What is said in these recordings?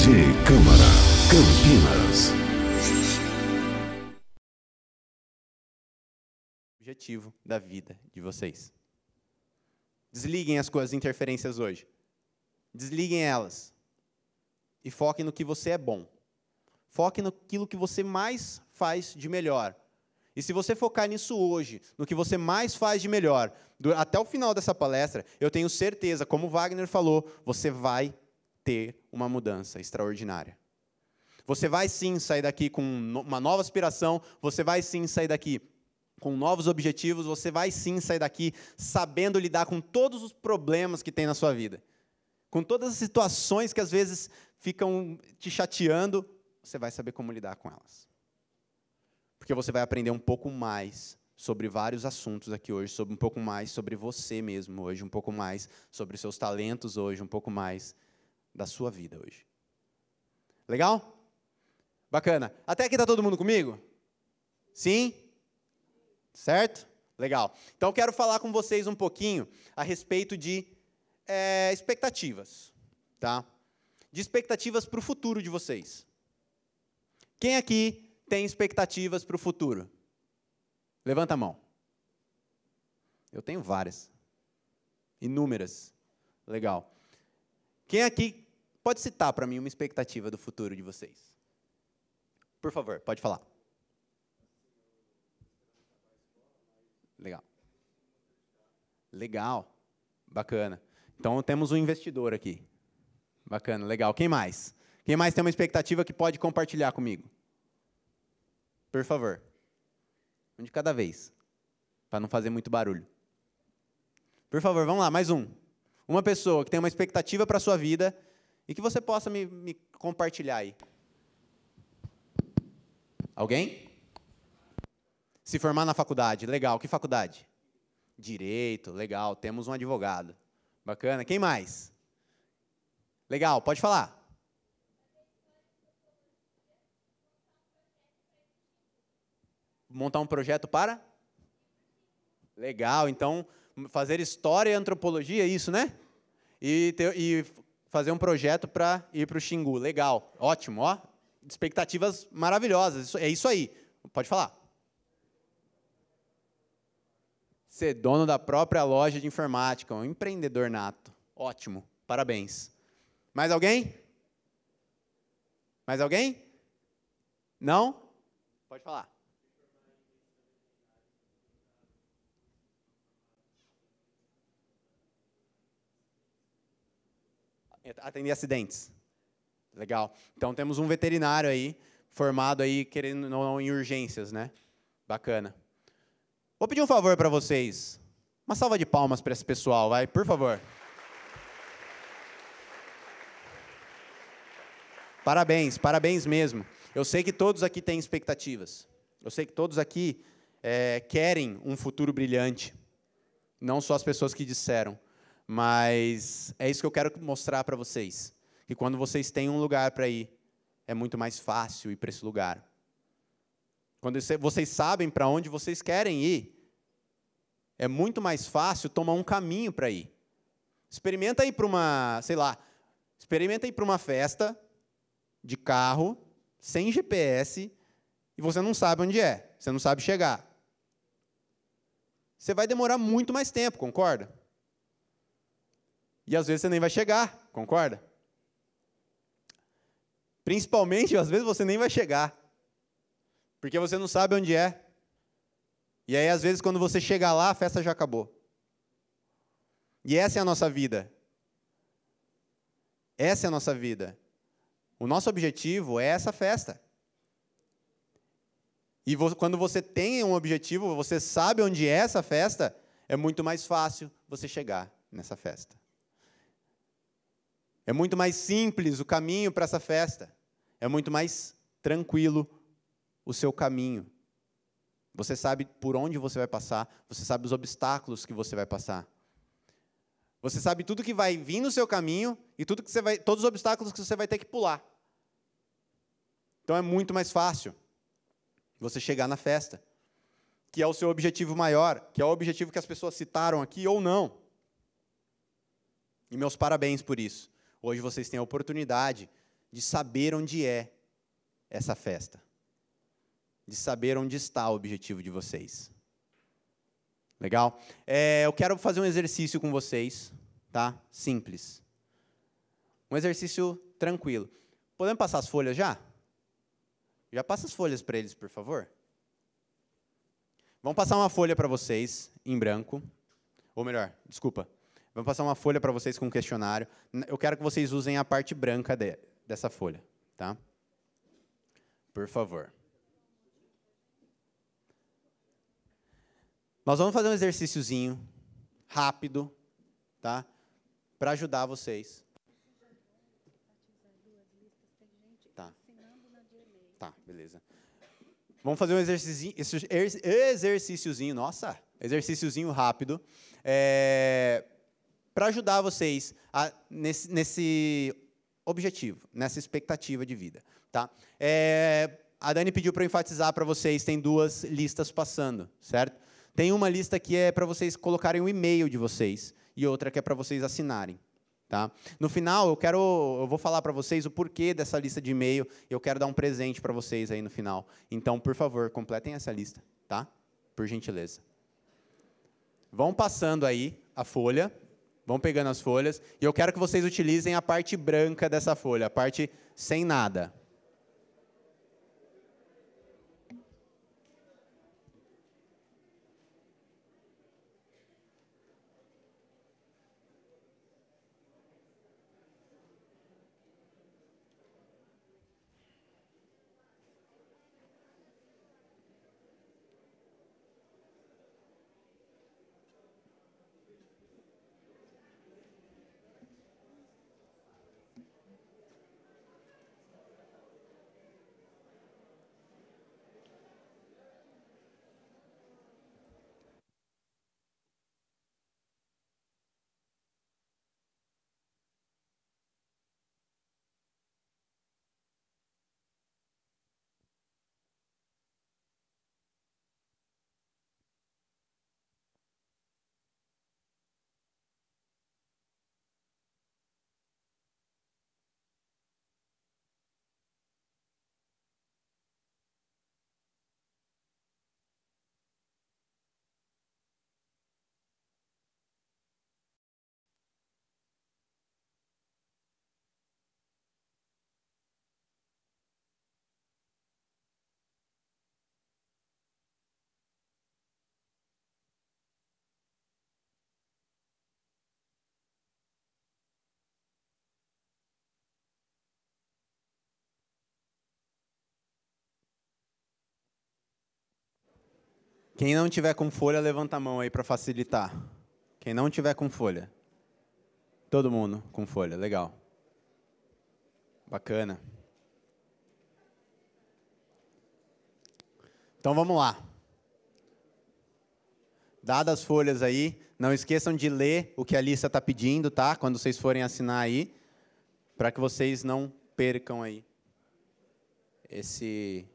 De Câmara, Campinas. Objetivo da vida de vocês. Desliguem as suas interferências hoje. Desliguem elas. E foquem no que você é bom. Foque naquilo que você mais faz de melhor. E se você focar nisso hoje, no que você mais faz de melhor, até o final dessa palestra, eu tenho certeza, como Wagner falou, você vai ter uma mudança extraordinária. Você vai sim sair daqui com uma nova aspiração, você vai sim sair daqui com novos objetivos, você vai sim sair daqui sabendo lidar com todos os problemas que tem na sua vida. Com todas as situações que às vezes ficam te chateando, você vai saber como lidar com elas. Porque você vai aprender um pouco mais sobre vários assuntos aqui hoje, sobre um pouco mais sobre você mesmo hoje, um pouco mais sobre seus talentos hoje, um pouco mais da sua vida hoje. Legal? Bacana. Até aqui está todo mundo comigo? Sim? Certo? Legal. Então, quero falar com vocês um pouquinho a respeito de é, expectativas, tá? De expectativas para o futuro de vocês. Quem aqui tem expectativas para o futuro? Levanta a mão. Eu tenho várias. Inúmeras. Legal. Quem aqui pode citar para mim uma expectativa do futuro de vocês? Por favor, pode falar. Legal. Legal. Bacana. Então temos um investidor aqui. Bacana, legal. Quem mais? Quem mais tem uma expectativa que pode compartilhar comigo? Por favor. Um de cada vez. Para não fazer muito barulho. Por favor, vamos lá, mais um uma pessoa que tem uma expectativa para a sua vida e que você possa me, me compartilhar aí. Alguém? Se formar na faculdade, legal. Que faculdade? Direito, legal. Temos um advogado. Bacana. Quem mais? Legal, pode falar. Montar um projeto para? Legal, então fazer história e antropologia, é isso, né? E, ter, e fazer um projeto para ir para o Xingu. Legal, ótimo, ó. Expectativas maravilhosas. Isso, é isso aí. Pode falar. Ser dono da própria loja de informática, um empreendedor nato. Ótimo, parabéns. Mais alguém? Mais alguém? Não? Pode falar. atender acidentes. Legal. Então temos um veterinário aí, formado aí, querendo não em urgências, né? Bacana. Vou pedir um favor para vocês. Uma salva de palmas para esse pessoal, vai, por favor. Parabéns, parabéns mesmo. Eu sei que todos aqui têm expectativas. Eu sei que todos aqui é, querem um futuro brilhante. Não só as pessoas que disseram. Mas é isso que eu quero mostrar para vocês. Que quando vocês têm um lugar para ir, é muito mais fácil ir para esse lugar. Quando vocês sabem para onde vocês querem ir, é muito mais fácil tomar um caminho para ir. Experimenta ir para uma, sei lá, experimenta ir para uma festa de carro, sem GPS, e você não sabe onde é, você não sabe chegar. Você vai demorar muito mais tempo, concorda? E às vezes você nem vai chegar, concorda? Principalmente, às vezes você nem vai chegar. Porque você não sabe onde é. E aí, às vezes, quando você chegar lá, a festa já acabou. E essa é a nossa vida. Essa é a nossa vida. O nosso objetivo é essa festa. E quando você tem um objetivo, você sabe onde é essa festa, é muito mais fácil você chegar nessa festa. É muito mais simples o caminho para essa festa. É muito mais tranquilo o seu caminho. Você sabe por onde você vai passar, você sabe os obstáculos que você vai passar. Você sabe tudo que vai vir no seu caminho e tudo que você vai, todos os obstáculos que você vai ter que pular. Então é muito mais fácil você chegar na festa, que é o seu objetivo maior, que é o objetivo que as pessoas citaram aqui ou não. E meus parabéns por isso. Hoje vocês têm a oportunidade de saber onde é essa festa, de saber onde está o objetivo de vocês. Legal? É, eu quero fazer um exercício com vocês, tá? Simples. Um exercício tranquilo. Podemos passar as folhas já? Já passa as folhas para eles, por favor. Vamos passar uma folha para vocês, em branco. Ou melhor, desculpa, Vamos passar uma folha para vocês com um questionário. Eu quero que vocês usem a parte branca de, dessa folha, tá? Por favor. Nós vamos fazer um exercíciozinho rápido, tá? Para ajudar vocês. Tá. Tá, beleza. Vamos fazer um exercíciozinho, exercíciozinho, nossa, exercíciozinho rápido. É, para ajudar vocês a, nesse, nesse objetivo, nessa expectativa de vida. Tá? É, a Dani pediu para enfatizar para vocês, tem duas listas passando, certo? Tem uma lista que é para vocês colocarem o e-mail de vocês e outra que é para vocês assinarem. Tá? No final, eu quero, eu vou falar para vocês o porquê dessa lista de e-mail. Eu quero dar um presente para vocês aí no final. Então, por favor, completem essa lista, tá? Por gentileza. Vão passando aí a folha. Vão pegando as folhas e eu quero que vocês utilizem a parte branca dessa folha, a parte sem nada. Quem não tiver com folha, levanta a mão aí para facilitar. Quem não tiver com folha. Todo mundo com folha, legal. Bacana. Então vamos lá. Dadas as folhas aí, não esqueçam de ler o que a lista está pedindo, tá? Quando vocês forem assinar aí, para que vocês não percam aí esse,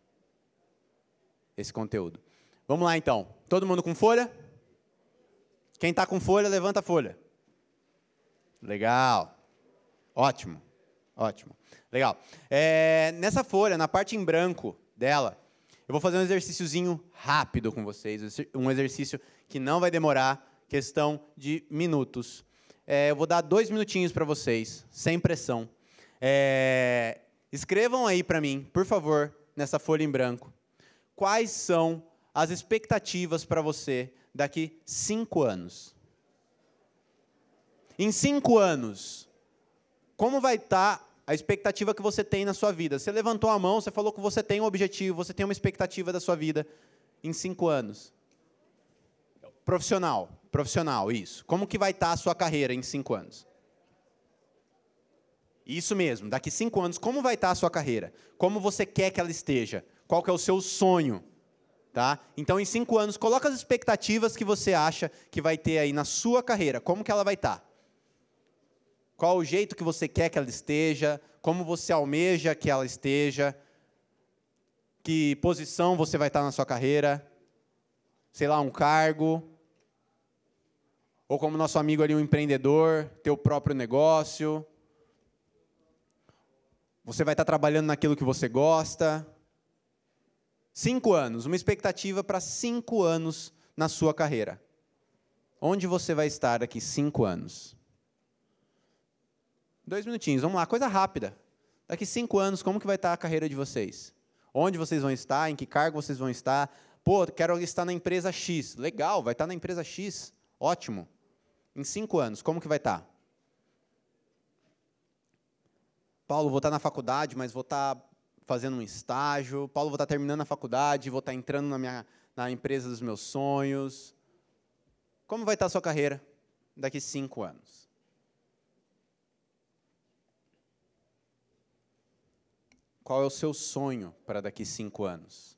esse conteúdo. Vamos lá então. Todo mundo com folha? Quem está com folha, levanta a folha. Legal. Ótimo. Ótimo. Legal. É, nessa folha, na parte em branco dela, eu vou fazer um exercíciozinho rápido com vocês. Um exercício que não vai demorar questão de minutos. É, eu vou dar dois minutinhos para vocês, sem pressão. É, escrevam aí para mim, por favor, nessa folha em branco, quais são as expectativas para você daqui cinco anos. Em cinco anos, como vai estar tá a expectativa que você tem na sua vida? Você levantou a mão, você falou que você tem um objetivo, você tem uma expectativa da sua vida em cinco anos. Profissional, profissional, isso. Como que vai estar tá a sua carreira em cinco anos? Isso mesmo, daqui cinco anos, como vai estar tá a sua carreira? Como você quer que ela esteja? Qual que é o seu sonho? Tá? Então, em cinco anos, coloca as expectativas que você acha que vai ter aí na sua carreira. Como que ela vai estar? Tá? Qual o jeito que você quer que ela esteja? Como você almeja que ela esteja? Que posição você vai estar tá na sua carreira? Sei lá, um cargo? Ou como nosso amigo ali, um empreendedor, teu próprio negócio? Você vai estar tá trabalhando naquilo que você gosta? Cinco anos, uma expectativa para cinco anos na sua carreira. Onde você vai estar daqui cinco anos? Dois minutinhos, vamos lá, coisa rápida. Daqui cinco anos, como que vai estar a carreira de vocês? Onde vocês vão estar? Em que cargo vocês vão estar? Pô, quero estar na empresa X. Legal, vai estar na empresa X. Ótimo. Em cinco anos, como que vai estar? Paulo, vou estar na faculdade, mas vou estar fazendo um estágio, Paulo, vou estar tá terminando a faculdade, vou estar tá entrando na, minha, na empresa dos meus sonhos. Como vai estar tá a sua carreira daqui cinco anos? Qual é o seu sonho para daqui cinco anos?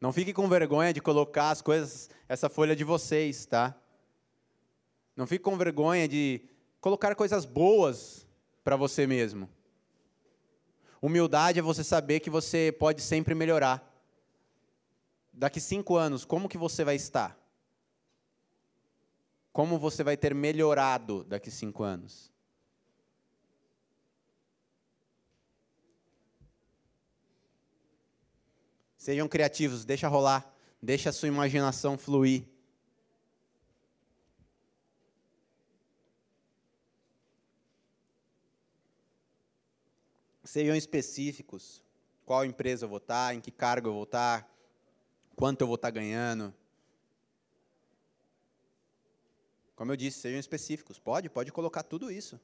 Não fique com vergonha de colocar as coisas, essa folha de vocês, tá? Não fique com vergonha de colocar coisas boas para você mesmo. Humildade é você saber que você pode sempre melhorar. Daqui cinco anos, como que você vai estar? Como você vai ter melhorado daqui cinco anos? Sejam criativos, deixa rolar, deixa a sua imaginação fluir. sejam específicos. Qual empresa eu vou estar, em que cargo eu vou estar, quanto eu vou estar ganhando. Como eu disse, sejam específicos. Pode, pode colocar tudo isso.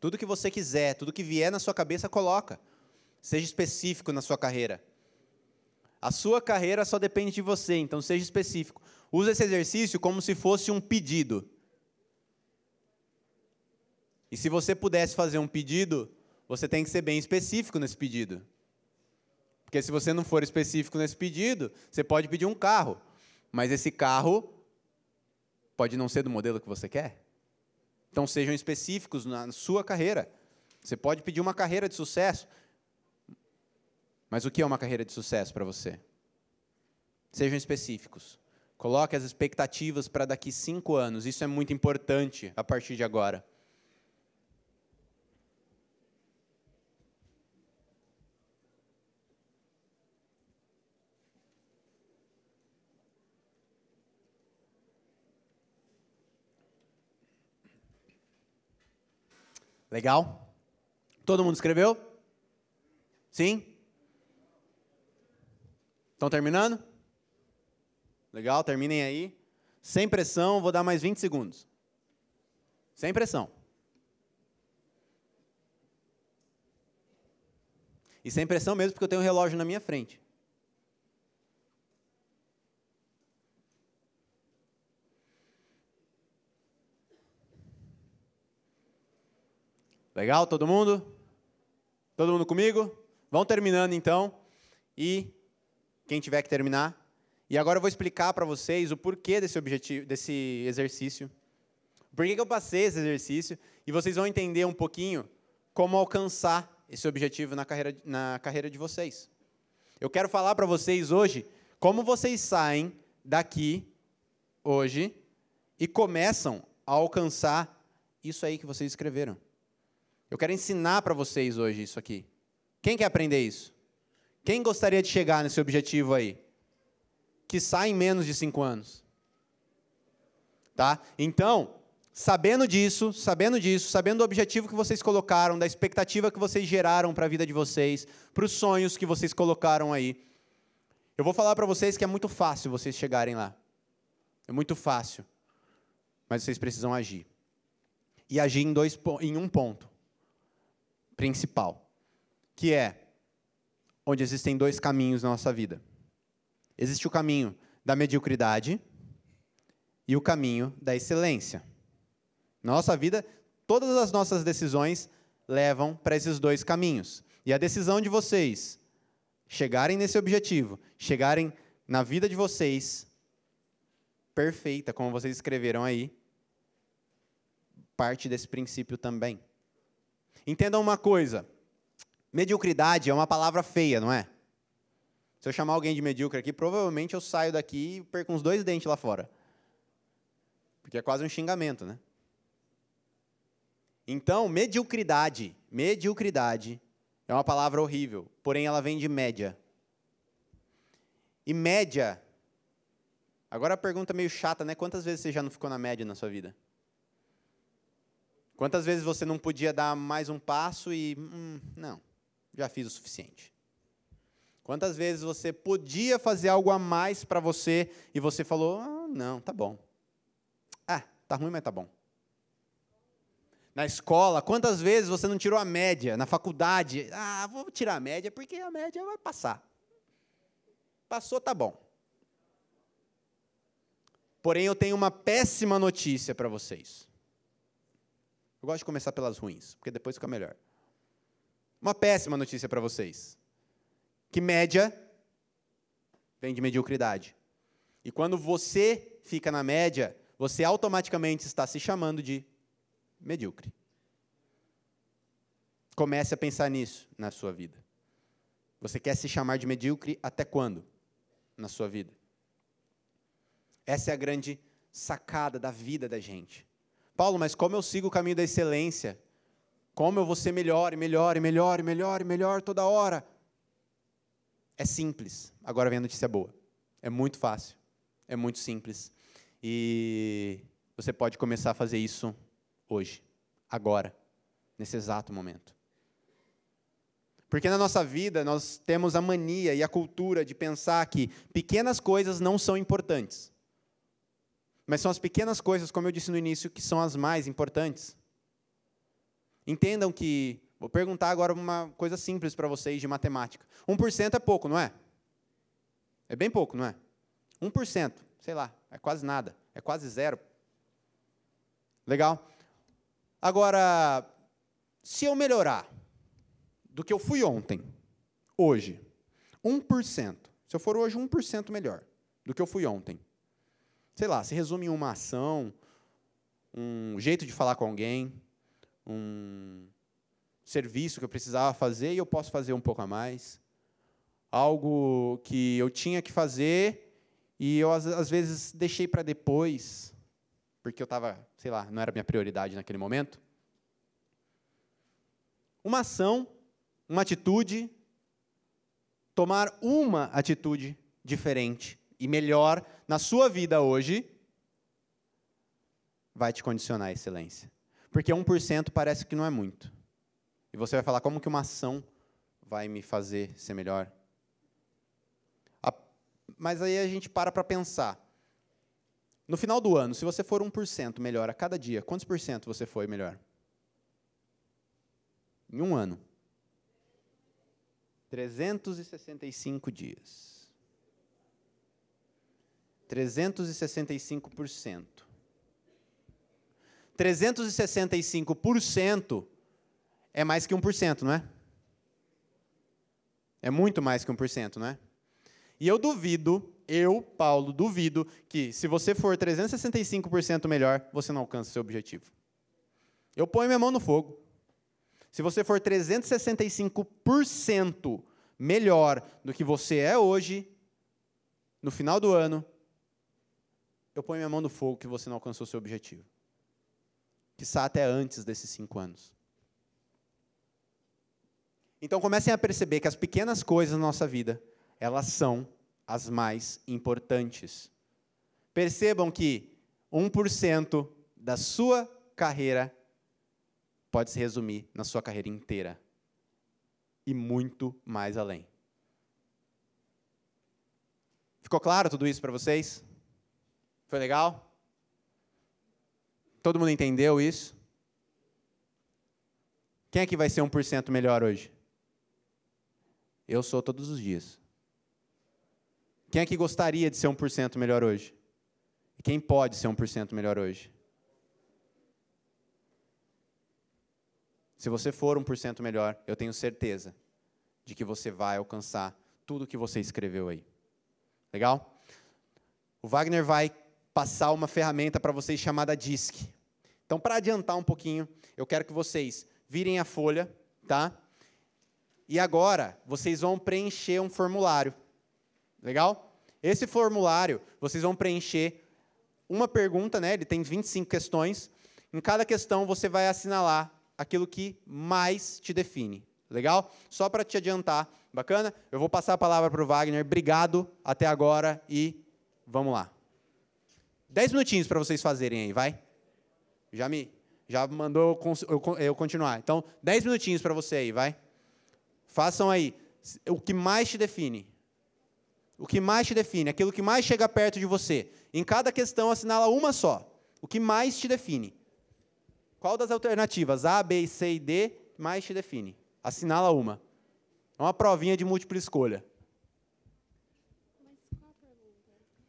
Tudo que você quiser, tudo que vier na sua cabeça, coloca. Seja específico na sua carreira. A sua carreira só depende de você, então seja específico. Use esse exercício como se fosse um pedido. E se você pudesse fazer um pedido, você tem que ser bem específico nesse pedido. Porque se você não for específico nesse pedido, você pode pedir um carro, mas esse carro pode não ser do modelo que você quer. Então sejam específicos na sua carreira. Você pode pedir uma carreira de sucesso, mas o que é uma carreira de sucesso para você? Sejam específicos. Coloque as expectativas para daqui cinco anos. Isso é muito importante a partir de agora. Legal? Todo mundo escreveu? Sim? Estão terminando? Legal, terminem aí. Sem pressão, vou dar mais 20 segundos. Sem pressão. E sem pressão mesmo, porque eu tenho um relógio na minha frente. Legal, todo mundo? Todo mundo comigo? Vão terminando então. E quem tiver que terminar. E agora eu vou explicar para vocês o porquê desse objetivo, desse exercício. Por que, que eu passei esse exercício? E vocês vão entender um pouquinho como alcançar esse objetivo na carreira, na carreira de vocês. Eu quero falar para vocês hoje como vocês saem daqui hoje e começam a alcançar isso aí que vocês escreveram. Eu quero ensinar para vocês hoje isso aqui. Quem quer aprender isso? Quem gostaria de chegar nesse objetivo aí? Que sai em menos de cinco anos. Tá? Então, sabendo disso, sabendo disso, sabendo do objetivo que vocês colocaram, da expectativa que vocês geraram para a vida de vocês, para os sonhos que vocês colocaram aí, eu vou falar para vocês que é muito fácil vocês chegarem lá. É muito fácil. Mas vocês precisam agir. E agir em, dois, em um ponto principal, que é onde existem dois caminhos na nossa vida. Existe o caminho da mediocridade e o caminho da excelência. Na nossa vida, todas as nossas decisões levam para esses dois caminhos. E a decisão de vocês chegarem nesse objetivo, chegarem na vida de vocês perfeita, como vocês escreveram aí, parte desse princípio também. Entendam uma coisa: mediocridade é uma palavra feia, não é? Se eu chamar alguém de medíocre aqui, provavelmente eu saio daqui e perco uns dois dentes lá fora. Porque é quase um xingamento, né? Então, mediocridade, mediocridade é uma palavra horrível, porém ela vem de média. E média. Agora a pergunta meio chata, né? Quantas vezes você já não ficou na média na sua vida? Quantas vezes você não podia dar mais um passo e. Hum, não, já fiz o suficiente. Quantas vezes você podia fazer algo a mais para você e você falou: ah, não, tá bom. Ah, tá ruim, mas tá bom. Na escola, quantas vezes você não tirou a média? Na faculdade, ah, vou tirar a média porque a média vai passar. Passou, tá bom. Porém, eu tenho uma péssima notícia para vocês. Eu gosto de começar pelas ruins, porque depois fica melhor. Uma péssima notícia para vocês. Que média vem de mediocridade. E quando você fica na média, você automaticamente está se chamando de medíocre. Comece a pensar nisso na sua vida. Você quer se chamar de medíocre até quando na sua vida? Essa é a grande sacada da vida da gente. Paulo, mas como eu sigo o caminho da excelência? Como eu vou ser melhor e melhor e melhor e melhor e melhor toda hora? É simples. Agora vem a notícia boa. É muito fácil. É muito simples. E você pode começar a fazer isso hoje, agora, nesse exato momento. Porque na nossa vida nós temos a mania e a cultura de pensar que pequenas coisas não são importantes. Mas são as pequenas coisas, como eu disse no início, que são as mais importantes. Entendam que. Vou perguntar agora uma coisa simples para vocês de matemática. 1% é pouco, não é? É bem pouco, não é? 1%, sei lá, é quase nada, é quase zero. Legal? Agora, se eu melhorar do que eu fui ontem, hoje, 1%, se eu for hoje 1% melhor do que eu fui ontem, sei lá, se resume em uma ação, um jeito de falar com alguém, um serviço que eu precisava fazer e eu posso fazer um pouco a mais. Algo que eu tinha que fazer e eu, às, vezes, deixei para depois, porque eu estava, sei lá, não era minha prioridade naquele momento. Uma ação, uma atitude, tomar uma atitude diferente e melhor na sua vida hoje vai te condicionar à excelência. Porque 1% parece que não é muito. E você vai falar como que uma ação vai me fazer ser melhor? A... Mas aí a gente para para pensar. No final do ano, se você for 1% melhor a cada dia, quantos por cento você foi melhor? Em um ano. 365 dias. 365%. 365% é mais que 1%, não é? É muito mais que 1%, não é? E eu duvido, eu, Paulo, duvido que se você for 365% melhor, você não alcança seu objetivo. Eu ponho minha mão no fogo. Se você for 365% melhor do que você é hoje, no final do ano, eu ponho minha mão no fogo que você não alcançou seu objetivo. Quiçá até antes desses cinco anos. Então comecem a perceber que as pequenas coisas na nossa vida, elas são as mais importantes. Percebam que 1% da sua carreira pode se resumir na sua carreira inteira e muito mais além. Ficou claro tudo isso para vocês? Foi legal? Todo mundo entendeu isso? Quem é que vai ser 1% melhor hoje? Eu sou todos os dias. Quem é que gostaria de ser 1% melhor hoje? E quem pode ser 1% melhor hoje? Se você for 1% melhor, eu tenho certeza de que você vai alcançar tudo que você escreveu aí. Legal? O Wagner vai passar uma ferramenta para vocês chamada DISC. Então, para adiantar um pouquinho, eu quero que vocês virem a folha, tá? E agora, vocês vão preencher um formulário. Legal? Esse formulário, vocês vão preencher uma pergunta, né? Ele tem 25 questões. Em cada questão, você vai assinalar aquilo que mais te define. Legal? Só para te adiantar, bacana? Eu vou passar a palavra para o Wagner. Obrigado até agora e vamos lá. Dez minutinhos para vocês fazerem aí, vai. Já me já mandou eu, continuar. Então, dez minutinhos para você aí, vai. Façam aí. O que mais te define? O que mais te define? Aquilo que mais chega perto de você. Em cada questão, assinala uma só. O que mais te define? Qual das alternativas A, B, C e D mais te define? Assinala uma. É uma provinha de múltipla escolha.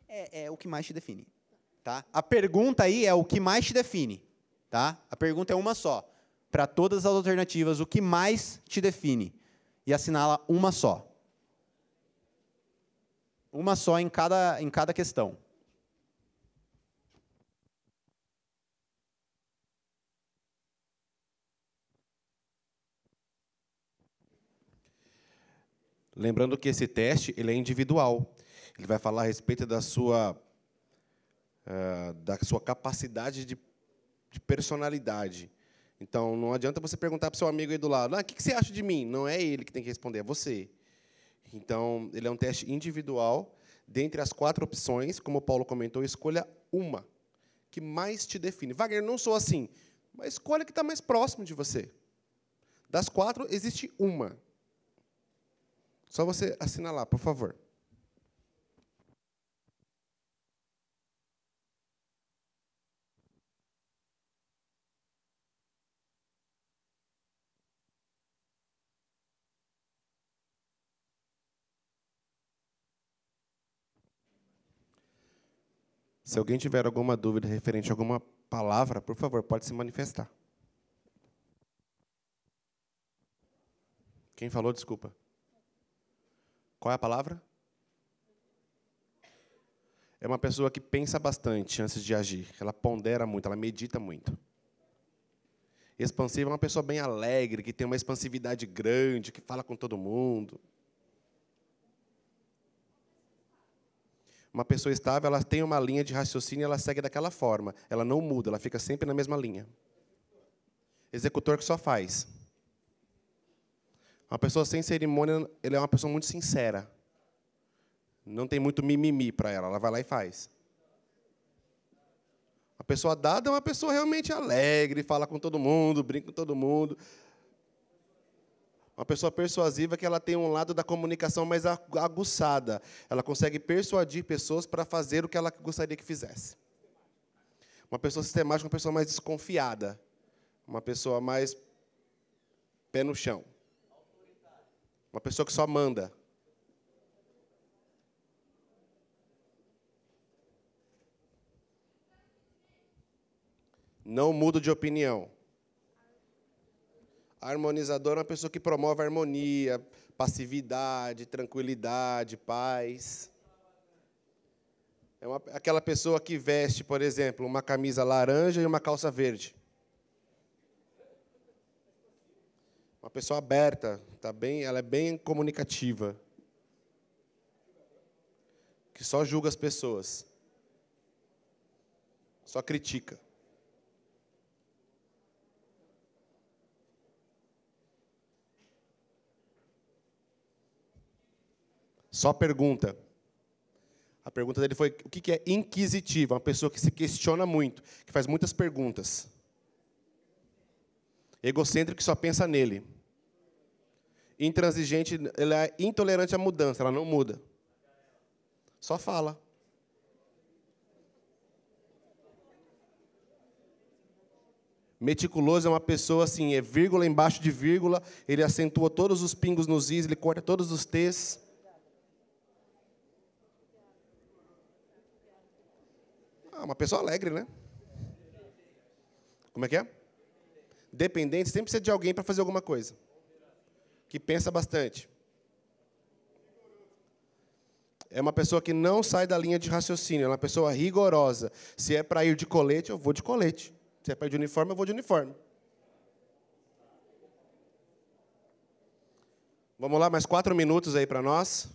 É, é, o que mais te define. Tá? A pergunta aí é o que mais te define. Tá? A pergunta é uma só. Para todas as alternativas, o que mais te define? E assinala uma só. Uma só em cada, em cada questão. Lembrando que esse teste ele é individual. Ele vai falar a respeito da sua é, da sua capacidade de, de, personalidade. Então, não adianta você perguntar para o seu amigo aí do lado, ah, o que, você acha de mim? Não é ele que tem que responder, é você. Então, ele é um teste individual. Dentre as quatro opções, como o Paulo comentou, escolha uma que mais te define. Wagner, não sou assim, mas escolha que está mais próximo de você. Das quatro, existe uma. Só você lá, por favor. Se alguém tiver alguma dúvida referente a alguma palavra, por favor, pode se manifestar. Quem falou, desculpa. Qual é a palavra? É uma pessoa que pensa bastante antes de agir. Ela pondera muito, ela medita muito. Expansiva é uma pessoa bem alegre, que tem uma expansividade grande, que fala com todo mundo. Uma pessoa estável, ela tem uma linha de raciocínio, ela segue daquela forma. Ela não muda, ela fica sempre na mesma linha. Executor que só faz. Uma pessoa sem cerimônia, ela é uma pessoa muito sincera. Não tem muito mimimi para ela, ela vai lá e faz. A pessoa dada é uma pessoa realmente alegre, fala com todo mundo, brinca com todo mundo. Uma pessoa persuasiva é que ela tem um lado da comunicação mais aguçada. Ela consegue persuadir pessoas para fazer o que ela gostaria que fizesse. Uma pessoa sistemática, é uma pessoa mais desconfiada. Uma pessoa mais pé no chão. Uma pessoa que só manda. Não mudo de opinião. Harmonizador harmonizadora é uma pessoa que promove harmonia, passividade, tranquilidade, paz. É uma, aquela pessoa que veste, por exemplo, uma camisa laranja e uma calça verde. Uma pessoa aberta, tá bem, ela é bem comunicativa. Que só julga as pessoas. Só critica. Só pergunta. A pergunta dele foi: o que é inquisitivo? É uma pessoa que se questiona muito, que faz muitas perguntas. Egocêntrico que só pensa nele. Intransigente, ela é intolerante à mudança, ela não muda. Só fala. Meticuloso é uma pessoa assim, é vírgula embaixo de vírgula, ele acentua todos os pingos nos is, ele corta todos os t's. Ah, uma pessoa alegre, né? Como é que é? Dependente sempre precisa de alguém para fazer alguma coisa. Que pensa bastante. É uma pessoa que não sai da linha de raciocínio, é uma pessoa rigorosa. Se é para ir de colete, eu vou de colete. Se é para ir de uniforme, eu vou de uniforme. Vamos lá, mais quatro minutos aí para nós.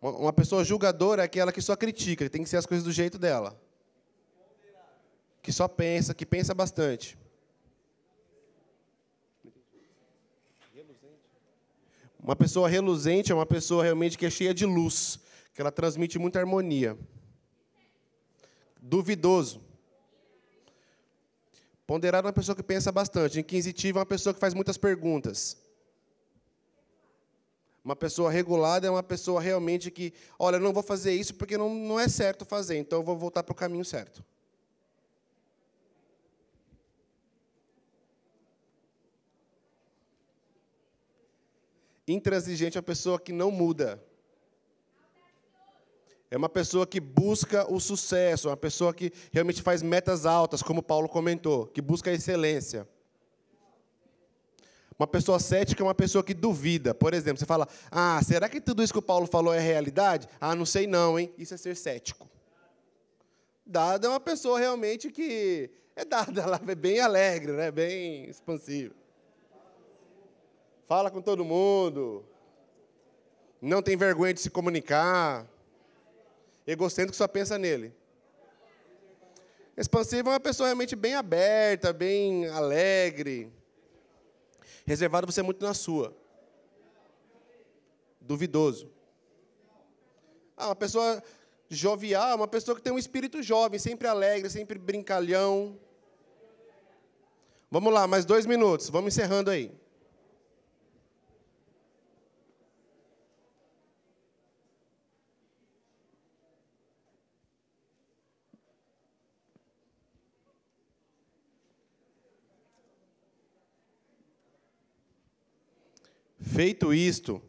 Uma pessoa julgadora é aquela que só critica, tem que ser as coisas do jeito dela. Que só pensa, que pensa bastante. Uma pessoa reluzente é uma pessoa realmente que é cheia de luz, que ela transmite muita harmonia. Duvidoso. Ponderado é uma pessoa que pensa bastante. Inquisitiva é uma pessoa que faz muitas perguntas. Uma pessoa regulada é uma pessoa realmente que, olha, não vou fazer isso porque não, não é certo fazer, então eu vou voltar para o caminho certo. Intransigente é uma pessoa que não muda. É uma pessoa que busca o sucesso, é uma pessoa que realmente faz metas altas, como Paulo comentou, que busca a excelência. Uma pessoa cética é uma pessoa que duvida. Por exemplo, você fala: Ah, será que tudo isso que o Paulo falou é realidade? Ah, não sei não, hein? Isso é ser cético. Dada é uma pessoa realmente que é dada, ela é bem alegre, né? bem expansiva. Fala com todo mundo. Não tem vergonha de se comunicar. Egocêntrico só pensa nele. expansiva é uma pessoa realmente bem aberta, bem alegre. Reservado você é muito na sua. Duvidoso. Ah, uma pessoa jovial, uma pessoa que tem um espírito jovem, sempre alegre, sempre brincalhão. Vamos lá, mais dois minutos, vamos encerrando aí. Feito isto,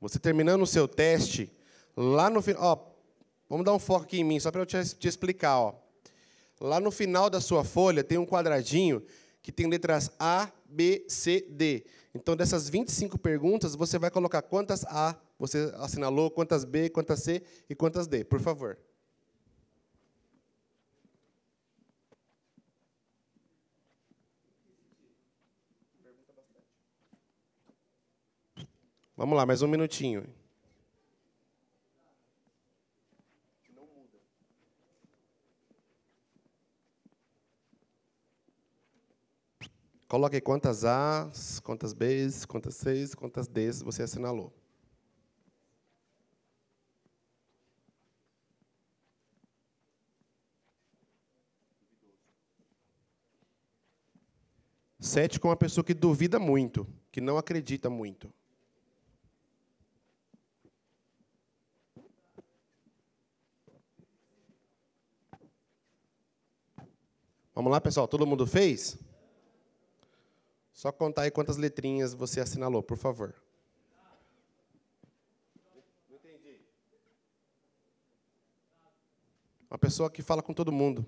você terminando o seu teste, lá no final. Ó, vamos dar um foco aqui em mim, só para eu te, te explicar. Ó. Lá no final da sua folha tem um quadradinho que tem letras A, B, C, D. Então, dessas 25 perguntas, você vai colocar quantas A você assinalou, quantas B, quantas C e quantas D, por favor. Vamos lá, mais um minutinho. Coloque quantas A's, quantas B's, quantas C's, quantas D's você assinalou. Sete com uma pessoa que duvida muito, que não acredita muito. Vamos lá, pessoal, todo mundo fez? Só contar aí quantas letrinhas você assinalou, por favor. Não entendi. Uma pessoa que fala com todo mundo.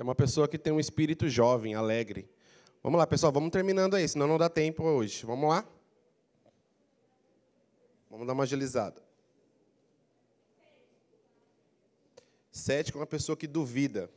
É uma pessoa que tem um espírito jovem, alegre. Vamos lá, pessoal, vamos terminando aí, senão não dá tempo hoje. Vamos lá? Vamos dar uma agilizada. Sete com uma pessoa que duvida.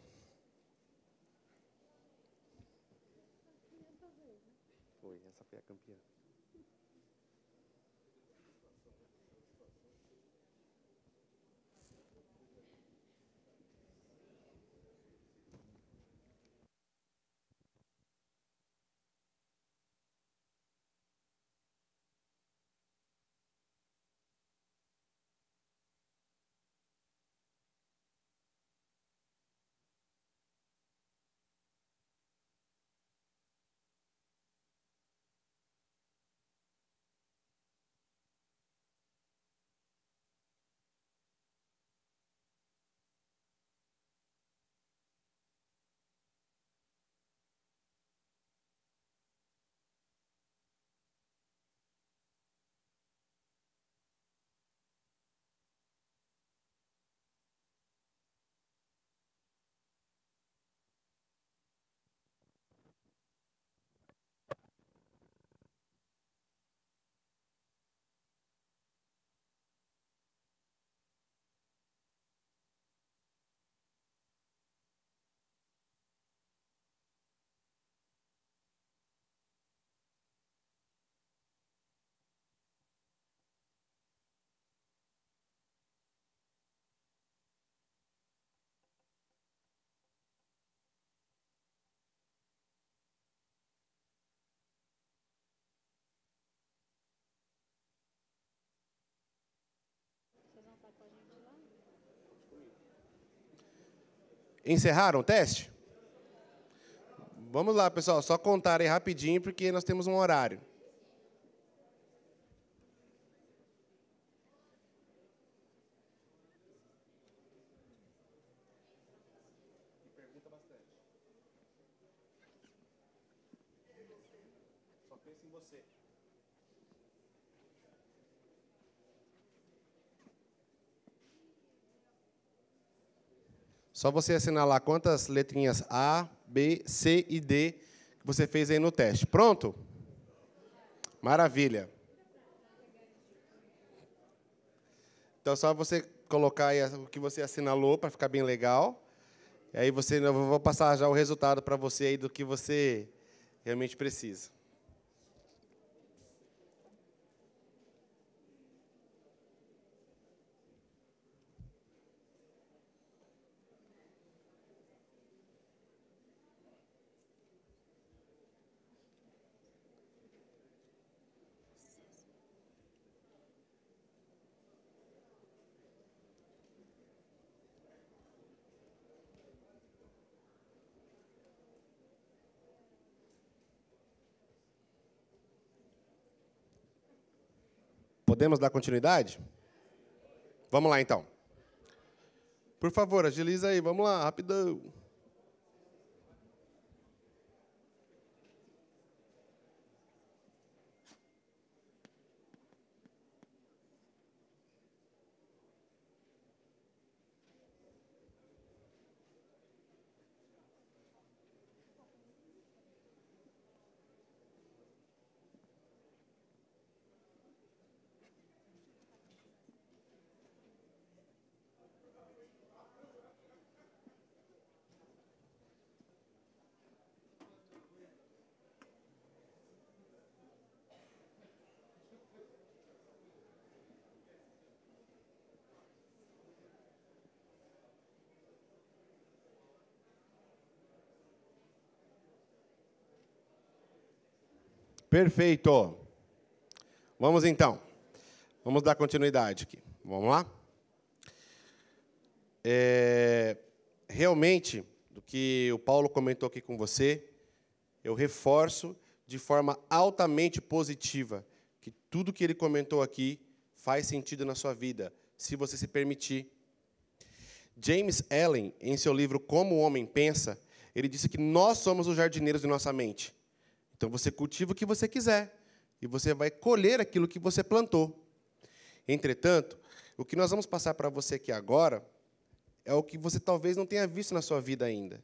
Encerraram o teste? Vamos lá, pessoal, só contar aí rapidinho, porque nós temos um horário. Só pensa em você. Só você assinalar quantas letrinhas A, B, C e D que você fez aí no teste. Pronto? Maravilha. Então, só você colocar o que você assinalou para ficar bem legal. E aí você, eu vou passar já o resultado para você aí do que você realmente precisa. Podemos dar continuidade? Vamos lá então. Por favor, agiliza aí, vamos lá, rapidão. Perfeito. Vamos então. Vamos dar continuidade aqui. Vamos lá? É, realmente, do que o Paulo comentou aqui com você, eu reforço de forma altamente positiva que tudo que ele comentou aqui faz sentido na sua vida, se você se permitir. James Allen, em seu livro Como o Homem Pensa, ele disse que nós somos os jardineiros de nossa mente. Então você cultiva o que você quiser e você vai colher aquilo que você plantou. Entretanto, o que nós vamos passar para você aqui agora é o que você talvez não tenha visto na sua vida ainda.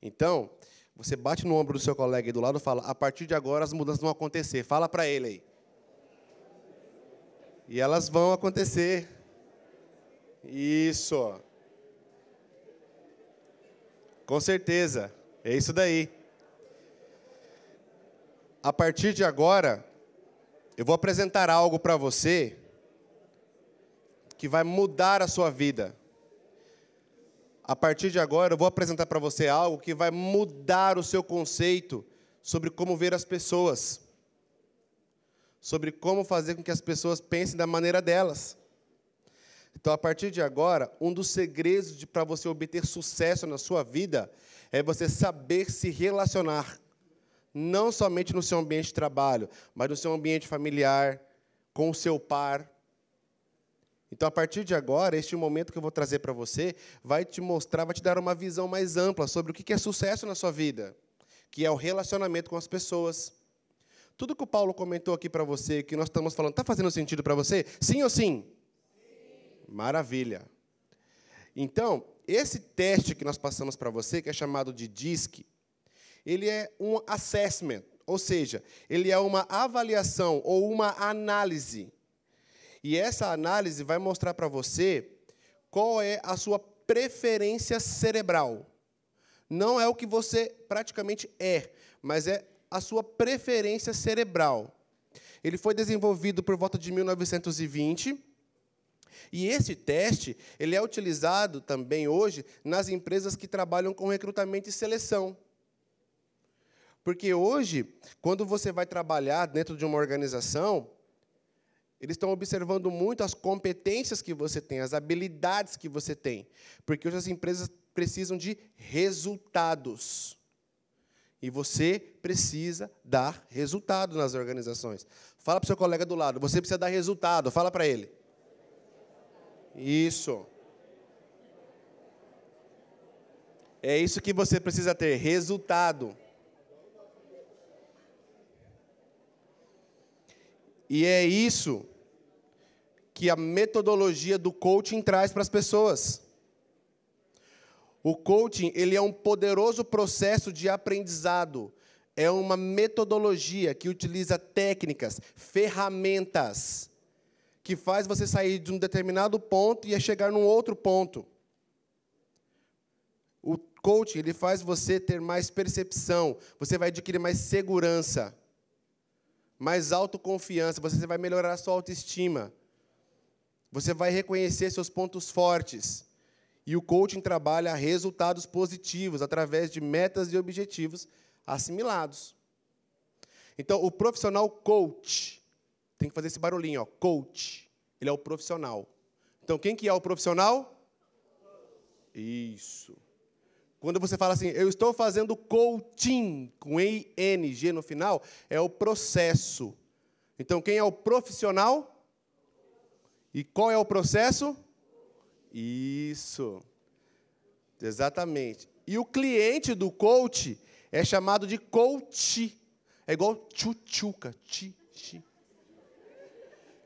Então, você bate no ombro do seu colega aí do lado e fala: a partir de agora as mudanças vão acontecer. Fala para ele aí. E elas vão acontecer. Isso. Com certeza. É isso daí. A partir de agora, eu vou apresentar algo para você que vai mudar a sua vida. A partir de agora, eu vou apresentar para você algo que vai mudar o seu conceito sobre como ver as pessoas, sobre como fazer com que as pessoas pensem da maneira delas. Então, a partir de agora, um dos segredos para você obter sucesso na sua vida é você saber se relacionar não somente no seu ambiente de trabalho, mas no seu ambiente familiar, com o seu par. Então, a partir de agora, este momento que eu vou trazer para você vai te mostrar, vai te dar uma visão mais ampla sobre o que é sucesso na sua vida, que é o relacionamento com as pessoas. Tudo que o Paulo comentou aqui para você, que nós estamos falando, está fazendo sentido para você? Sim ou sim? sim? Maravilha. Então, esse teste que nós passamos para você, que é chamado de DISC, ele é um assessment, ou seja, ele é uma avaliação ou uma análise. E essa análise vai mostrar para você qual é a sua preferência cerebral. Não é o que você praticamente é, mas é a sua preferência cerebral. Ele foi desenvolvido por volta de 1920. E esse teste, ele é utilizado também hoje nas empresas que trabalham com recrutamento e seleção. Porque hoje, quando você vai trabalhar dentro de uma organização, eles estão observando muito as competências que você tem, as habilidades que você tem. Porque hoje as empresas precisam de resultados. E você precisa dar resultado nas organizações. Fala para o seu colega do lado, você precisa dar resultado. Fala para ele. Isso. É isso que você precisa ter, resultado. E é isso que a metodologia do coaching traz para as pessoas. O coaching, ele é um poderoso processo de aprendizado. É uma metodologia que utiliza técnicas, ferramentas que faz você sair de um determinado ponto e é chegar num outro ponto. O coaching, ele faz você ter mais percepção, você vai adquirir mais segurança mais autoconfiança, você vai melhorar a sua autoestima. Você vai reconhecer seus pontos fortes. E o coaching trabalha resultados positivos através de metas e objetivos assimilados. Então, o profissional coach tem que fazer esse barulhinho, ó, coach. Ele é o profissional. Então, quem que é o profissional? Isso. Quando você fala assim, eu estou fazendo coaching, com ENG no final, é o processo. Então, quem é o profissional? E qual é o processo? Isso. Exatamente. E o cliente do coach é chamado de coach. É igual tchutchuca, chi chi.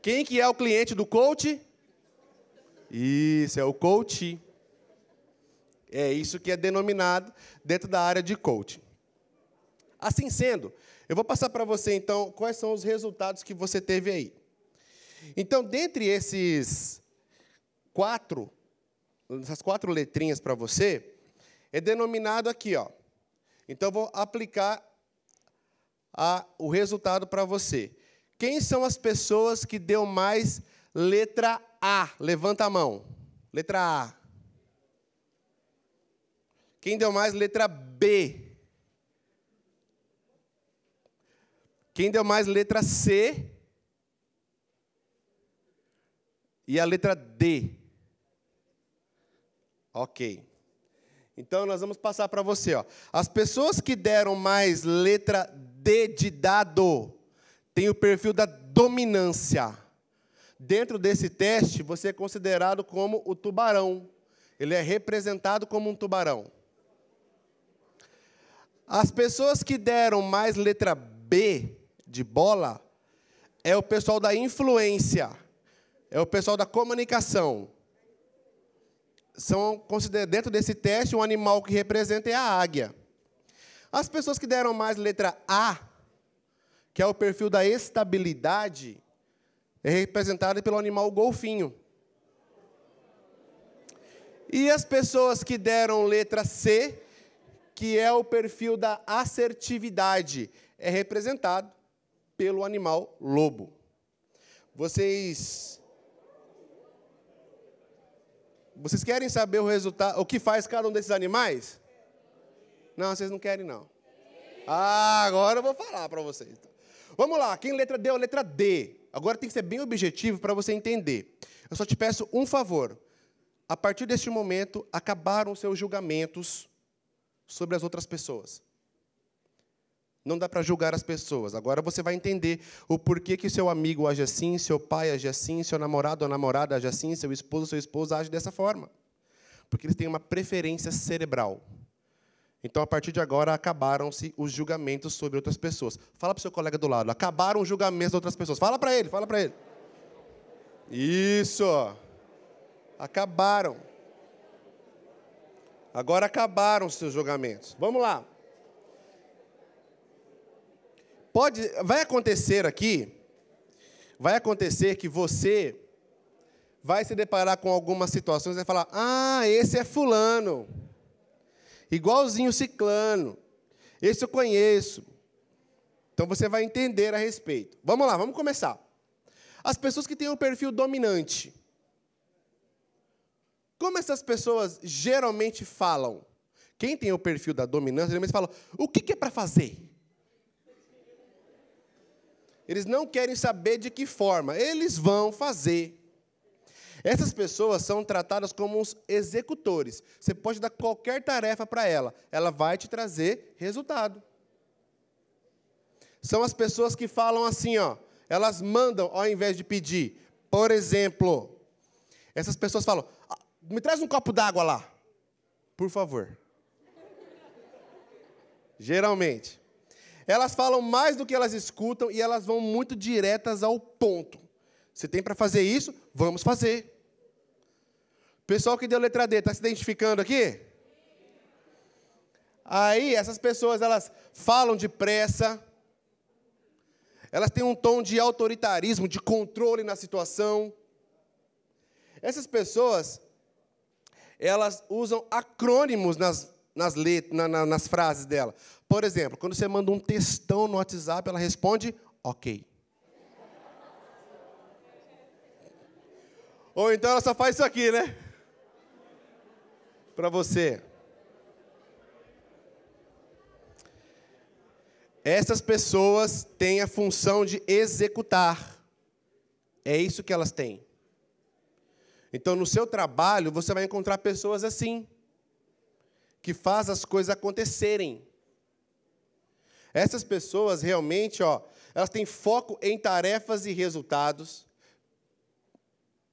Quem que é o cliente do coach? Isso, é o coach. É isso que é denominado dentro da área de coaching. Assim sendo, eu vou passar para você então quais são os resultados que você teve aí. Então, dentre esses quatro, essas quatro letrinhas para você, é denominado aqui, ó. Então, eu vou aplicar a, o resultado para você. Quem são as pessoas que deu mais letra A? Levanta a mão. Letra A. Quem deu mais? Letra B. Quem deu mais? Letra C. E a letra D. Ok. Então nós vamos passar para você. Ó. As pessoas que deram mais letra D de dado têm o perfil da dominância. Dentro desse teste, você é considerado como o tubarão. Ele é representado como um tubarão. As pessoas que deram mais letra B de bola é o pessoal da influência, é o pessoal da comunicação. São dentro desse teste o um animal que representa é a águia. As pessoas que deram mais letra A, que é o perfil da estabilidade, é representada pelo animal golfinho. E as pessoas que deram letra C, que é o perfil da assertividade, é representado pelo animal lobo. Vocês Vocês querem saber o resultado, o que faz cada um desses animais? Não, vocês não querem não. Ah, agora eu vou falar para vocês. Então. Vamos lá, quem letra D é a letra D? Agora tem que ser bem objetivo para você entender. Eu só te peço um favor. A partir deste momento, acabaram seus julgamentos sobre as outras pessoas. Não dá para julgar as pessoas. Agora você vai entender o porquê que seu amigo age assim, seu pai age assim, seu namorado ou namorada age assim, seu esposo ou sua esposa age dessa forma. Porque eles têm uma preferência cerebral. Então, a partir de agora, acabaram-se os julgamentos sobre outras pessoas. Fala para o seu colega do lado. Acabaram os julgamentos de outras pessoas. Fala para ele, fala para ele. Isso. Acabaram. Agora acabaram os seus julgamentos. Vamos lá. Pode, vai acontecer aqui, vai acontecer que você vai se deparar com algumas situações e vai falar: "Ah, esse é fulano. Igualzinho ciclano. Esse eu conheço." Então você vai entender a respeito. Vamos lá, vamos começar. As pessoas que têm um perfil dominante, como essas pessoas geralmente falam? Quem tem o perfil da dominância, geralmente fala: o que, que é para fazer? Eles não querem saber de que forma, eles vão fazer. Essas pessoas são tratadas como os executores. Você pode dar qualquer tarefa para ela, ela vai te trazer resultado. São as pessoas que falam assim, ó, elas mandam ao invés de pedir. Por exemplo, essas pessoas falam: me traz um copo d'água lá, por favor. Geralmente. Elas falam mais do que elas escutam e elas vão muito diretas ao ponto. Você tem para fazer isso? Vamos fazer. Pessoal que deu letra D, está se identificando aqui? Aí, essas pessoas, elas falam depressa, elas têm um tom de autoritarismo, de controle na situação. Essas pessoas, elas usam acrônimos nas, nas, let, na, na, nas frases dela. Por exemplo, quando você manda um textão no WhatsApp, ela responde ok. Ou então ela só faz isso aqui, né? Para você. Essas pessoas têm a função de executar. É isso que elas têm. Então, no seu trabalho, você vai encontrar pessoas assim, que faz as coisas acontecerem. Essas pessoas realmente, ó, elas têm foco em tarefas e resultados.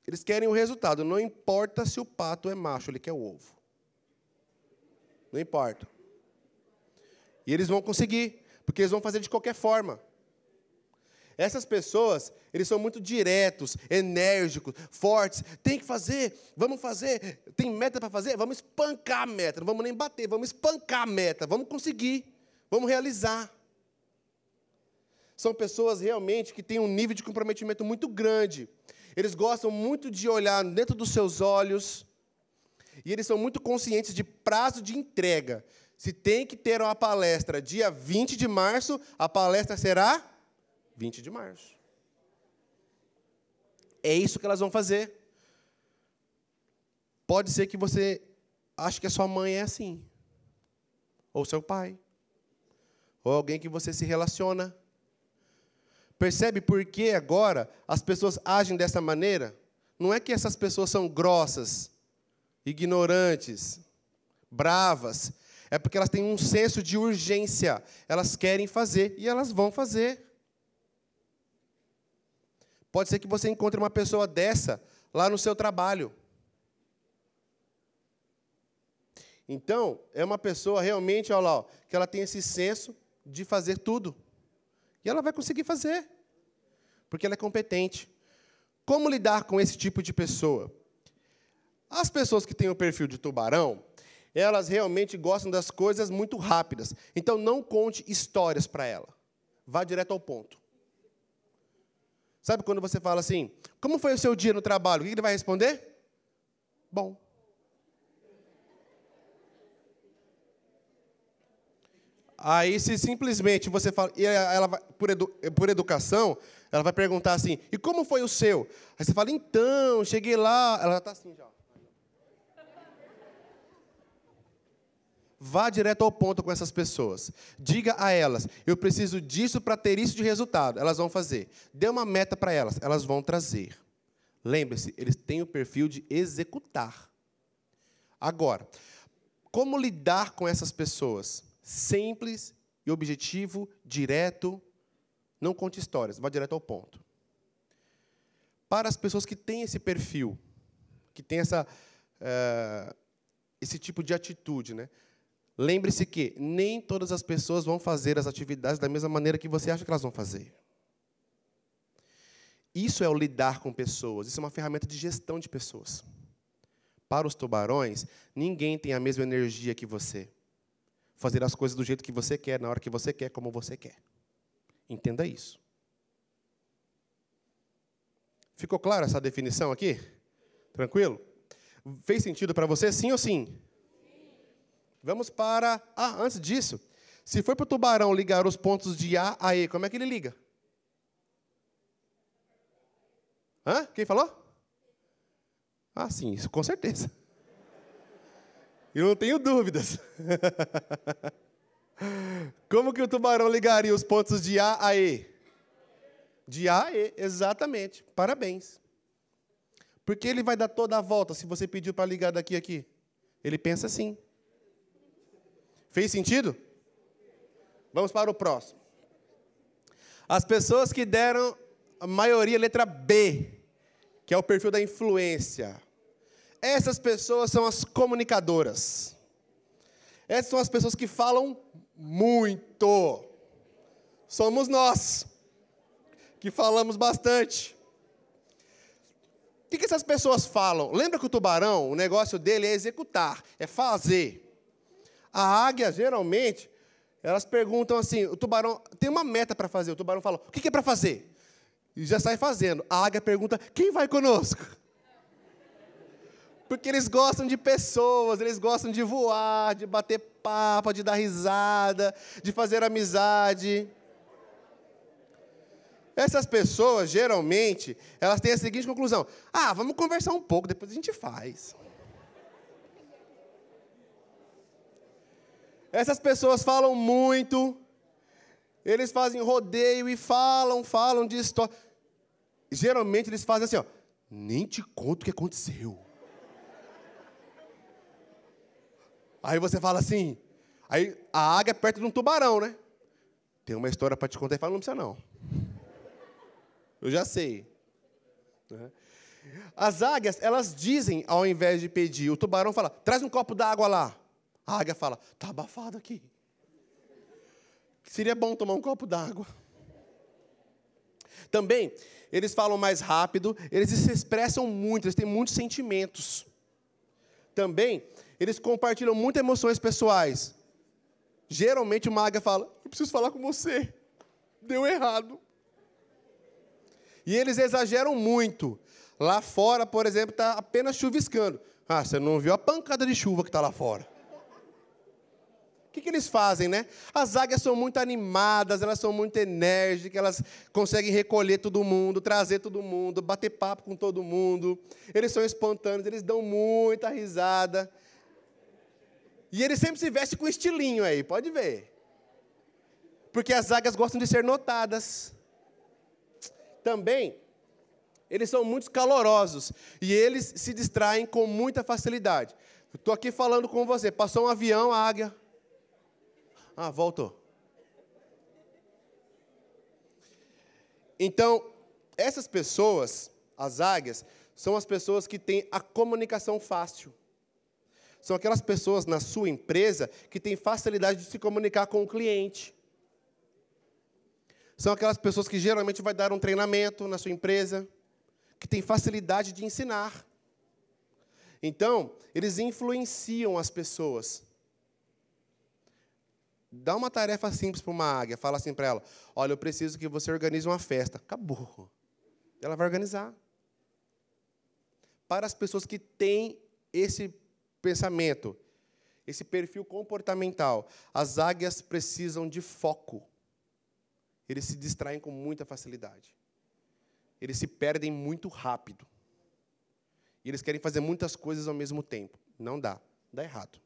Eles querem o resultado, não importa se o pato é macho, ele quer o ovo. Não importa. E eles vão conseguir, porque eles vão fazer de qualquer forma. Essas pessoas, eles são muito diretos, enérgicos, fortes. Tem que fazer, vamos fazer. Tem meta para fazer? Vamos espancar a meta. Não vamos nem bater, vamos espancar a meta. Vamos conseguir, vamos realizar. São pessoas realmente que têm um nível de comprometimento muito grande. Eles gostam muito de olhar dentro dos seus olhos. E eles são muito conscientes de prazo de entrega. Se tem que ter uma palestra dia 20 de março, a palestra será 20 de março. É isso que elas vão fazer. Pode ser que você ache que a sua mãe é assim, ou seu pai, ou alguém que você se relaciona. Percebe por que agora as pessoas agem dessa maneira? Não é que essas pessoas são grossas, ignorantes, bravas, é porque elas têm um senso de urgência. Elas querem fazer e elas vão fazer. Pode ser que você encontre uma pessoa dessa lá no seu trabalho. Então, é uma pessoa realmente, olha lá, ó, que ela tem esse senso de fazer tudo. E ela vai conseguir fazer, porque ela é competente. Como lidar com esse tipo de pessoa? As pessoas que têm o perfil de tubarão, elas realmente gostam das coisas muito rápidas. Então, não conte histórias para ela. Vá direto ao ponto. Sabe quando você fala assim, como foi o seu dia no trabalho? O que ele vai responder? Bom. Aí, se simplesmente você fala, e ela, por, edu, por educação, ela vai perguntar assim: e como foi o seu? Aí você fala: então, cheguei lá. Ela já está assim já. Vá direto ao ponto com essas pessoas. Diga a elas: eu preciso disso para ter isso de resultado. Elas vão fazer. Dê uma meta para elas, elas vão trazer. Lembre-se, eles têm o perfil de executar. Agora, como lidar com essas pessoas? Simples e objetivo, direto. Não conte histórias, vá direto ao ponto. Para as pessoas que têm esse perfil, que têm essa, uh, esse tipo de atitude, né? Lembre-se que nem todas as pessoas vão fazer as atividades da mesma maneira que você acha que elas vão fazer. Isso é o lidar com pessoas, isso é uma ferramenta de gestão de pessoas. Para os tubarões, ninguém tem a mesma energia que você. Fazer as coisas do jeito que você quer, na hora que você quer, como você quer. Entenda isso. Ficou clara essa definição aqui? Tranquilo? Fez sentido para você, sim ou sim? Vamos para. Ah, antes disso, se for para o tubarão ligar os pontos de A a E, como é que ele liga? Hã? Quem falou? Ah, sim, isso com certeza. Eu não tenho dúvidas. Como que o tubarão ligaria os pontos de A a E? De A a E, exatamente. Parabéns. Porque ele vai dar toda a volta se você pediu para ligar daqui a aqui. Ele pensa assim. Fez sentido? Vamos para o próximo. As pessoas que deram a maioria letra B, que é o perfil da influência. Essas pessoas são as comunicadoras. Essas são as pessoas que falam muito. Somos nós que falamos bastante. O que essas pessoas falam? Lembra que o tubarão, o negócio dele é executar, é fazer. A águia, geralmente, elas perguntam assim: o tubarão tem uma meta para fazer. O tubarão fala: o que é para fazer? E já sai fazendo. A águia pergunta: quem vai conosco? Porque eles gostam de pessoas, eles gostam de voar, de bater papo, de dar risada, de fazer amizade. Essas pessoas, geralmente, elas têm a seguinte conclusão: ah, vamos conversar um pouco, depois a gente faz. Essas pessoas falam muito, eles fazem rodeio e falam, falam de história. Geralmente eles fazem assim, ó. Nem te conto o que aconteceu. Aí você fala assim, aí a águia é perto de um tubarão, né? Tem uma história para te contar e fala, não precisa não. Eu já sei. As águias, elas dizem, ao invés de pedir, o tubarão fala, traz um copo d'água lá. A águia fala: está abafado aqui. Seria bom tomar um copo d'água. Também, eles falam mais rápido, eles se expressam muito, eles têm muitos sentimentos. Também, eles compartilham muitas emoções pessoais. Geralmente, uma águia fala: Eu preciso falar com você. Deu errado. E eles exageram muito. Lá fora, por exemplo, está apenas chuviscando. Ah, você não viu a pancada de chuva que está lá fora que, que eles fazem, né? As águias são muito animadas, elas são muito enérgicas, elas conseguem recolher todo mundo, trazer todo mundo, bater papo com todo mundo. Eles são espontâneos, eles dão muita risada. E eles sempre se vestem com estilinho aí, pode ver. Porque as águias gostam de ser notadas. Também, eles são muito calorosos e eles se distraem com muita facilidade. Estou aqui falando com você, passou um avião, a águia ah, voltou. Então, essas pessoas, as águias, são as pessoas que têm a comunicação fácil. São aquelas pessoas na sua empresa que têm facilidade de se comunicar com o cliente. São aquelas pessoas que geralmente vai dar um treinamento na sua empresa, que tem facilidade de ensinar. Então, eles influenciam as pessoas. Dá uma tarefa simples para uma águia. Fala assim para ela: Olha, eu preciso que você organize uma festa. Acabou. Ela vai organizar. Para as pessoas que têm esse pensamento, esse perfil comportamental, as águias precisam de foco. Eles se distraem com muita facilidade. Eles se perdem muito rápido. E eles querem fazer muitas coisas ao mesmo tempo. Não dá. Dá errado.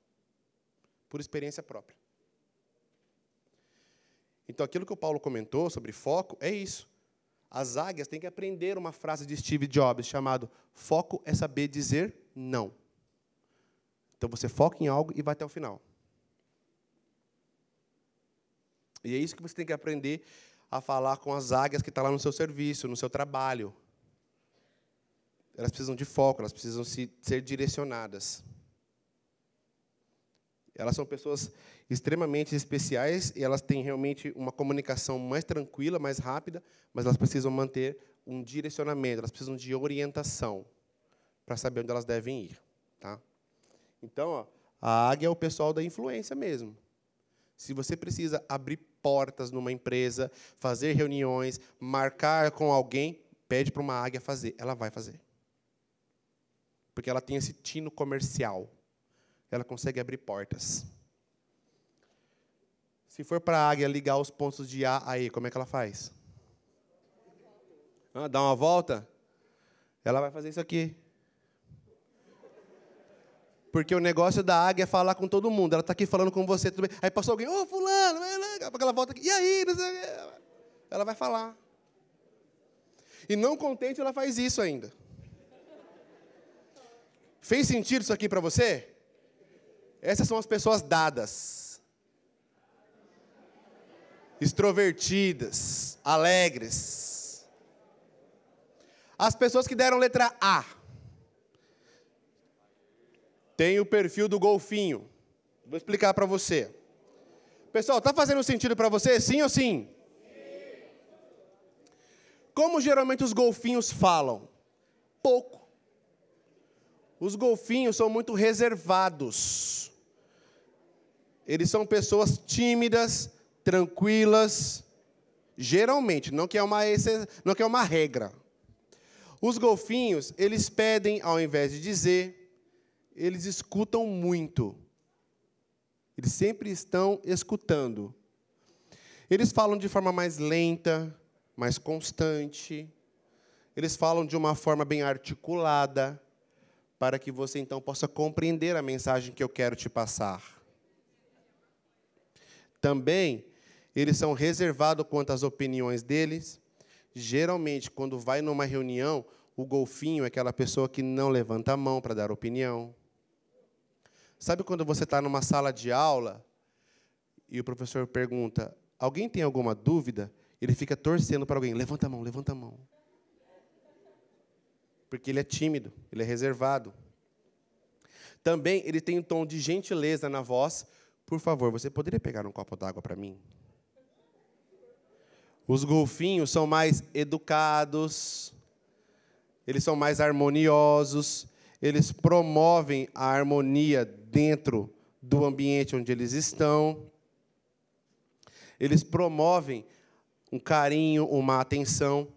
Por experiência própria. Então, aquilo que o Paulo comentou sobre foco é isso. As águias têm que aprender uma frase de Steve Jobs chamado foco é saber dizer não. Então você foca em algo e vai até o final. E é isso que você tem que aprender a falar com as águias que estão tá lá no seu serviço, no seu trabalho. Elas precisam de foco, elas precisam ser direcionadas. Elas são pessoas extremamente especiais e elas têm realmente uma comunicação mais tranquila, mais rápida, mas elas precisam manter um direcionamento, elas precisam de orientação para saber onde elas devem ir, tá? Então, ó, a águia é o pessoal da influência mesmo. Se você precisa abrir portas numa empresa, fazer reuniões, marcar com alguém, pede para uma águia fazer, ela vai fazer. Porque ela tem esse tino comercial ela consegue abrir portas. Se for para a águia ligar os pontos de A a E, como é que ela faz? Ah, dá uma volta? Ela vai fazer isso aqui. Porque o negócio da águia é falar com todo mundo. Ela está aqui falando com você, Aí passou alguém, ô oh, fulano, ela volta aqui, e aí? Ela vai falar. E não contente, ela faz isso ainda. Fez sentido isso aqui para você? Essas são as pessoas dadas. Extrovertidas, alegres. As pessoas que deram letra A. Tem o perfil do golfinho. Vou explicar para você. Pessoal, tá fazendo sentido para você? Sim ou sim? Como geralmente os golfinhos falam? Pouco. Os golfinhos são muito reservados. Eles são pessoas tímidas, tranquilas, geralmente, não que é uma, não que é uma regra. Os golfinhos, eles pedem ao invés de dizer, eles escutam muito. Eles sempre estão escutando. Eles falam de forma mais lenta, mais constante. Eles falam de uma forma bem articulada para que você então possa compreender a mensagem que eu quero te passar. Também eles são reservados quanto às opiniões deles. Geralmente, quando vai numa reunião, o golfinho é aquela pessoa que não levanta a mão para dar opinião. Sabe quando você está numa sala de aula e o professor pergunta: Alguém tem alguma dúvida? Ele fica torcendo para alguém: levanta a mão, levanta a mão porque ele é tímido, ele é reservado. Também ele tem um tom de gentileza na voz. Por favor, você poderia pegar um copo d'água para mim? Os golfinhos são mais educados, eles são mais harmoniosos, eles promovem a harmonia dentro do ambiente onde eles estão. Eles promovem um carinho, uma atenção.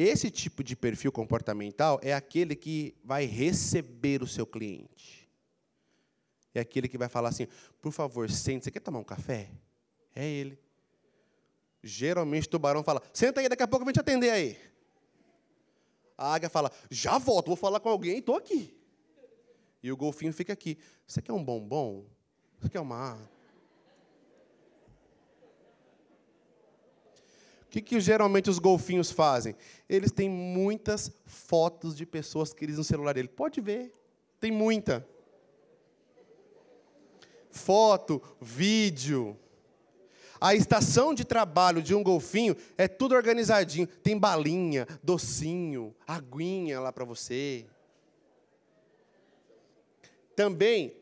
Esse tipo de perfil comportamental é aquele que vai receber o seu cliente. É aquele que vai falar assim: por favor, sente, você quer tomar um café? É ele. Geralmente o tubarão fala: senta aí, daqui a pouco eu vou te atender aí. A águia fala: já volto, vou falar com alguém, estou aqui. E o golfinho fica aqui: você quer um bombom? Você quer uma água? O que, que geralmente os golfinhos fazem? Eles têm muitas fotos de pessoas queridas no celular dele. Pode ver, tem muita. Foto, vídeo. A estação de trabalho de um golfinho é tudo organizadinho. Tem balinha, docinho, aguinha lá para você. Também,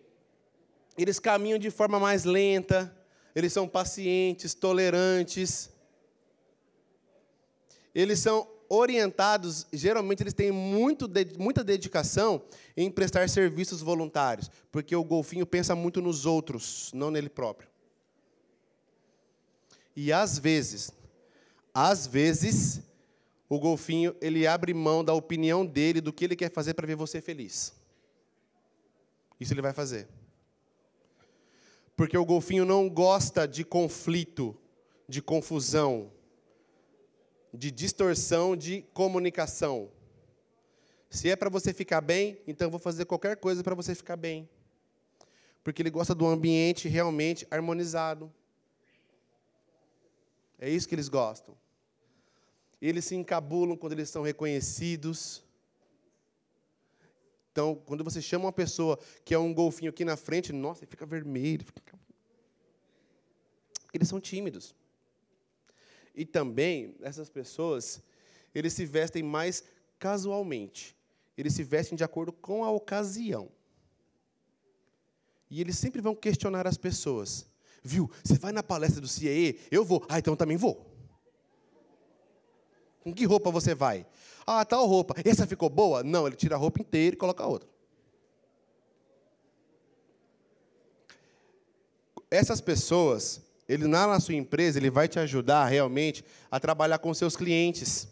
eles caminham de forma mais lenta, eles são pacientes, tolerantes eles são orientados, geralmente eles têm muito, muita dedicação em prestar serviços voluntários, porque o golfinho pensa muito nos outros, não nele próprio. E às vezes, às vezes, o golfinho ele abre mão da opinião dele do que ele quer fazer para ver você feliz. Isso ele vai fazer. Porque o golfinho não gosta de conflito, de confusão, de distorção de comunicação. Se é para você ficar bem, então eu vou fazer qualquer coisa para você ficar bem. Porque ele gosta do ambiente realmente harmonizado. É isso que eles gostam. Eles se encabulam quando eles são reconhecidos. Então, quando você chama uma pessoa que é um golfinho aqui na frente, nossa, ele fica vermelho. Fica... Eles são tímidos. E também, essas pessoas, eles se vestem mais casualmente. Eles se vestem de acordo com a ocasião. E eles sempre vão questionar as pessoas. Viu, você vai na palestra do CIE? Eu vou. Ah, então eu também vou. Com que roupa você vai? Ah, tal roupa. Essa ficou boa? Não, ele tira a roupa inteira e coloca outra. Essas pessoas, ele lá na sua empresa, ele vai te ajudar realmente a trabalhar com seus clientes,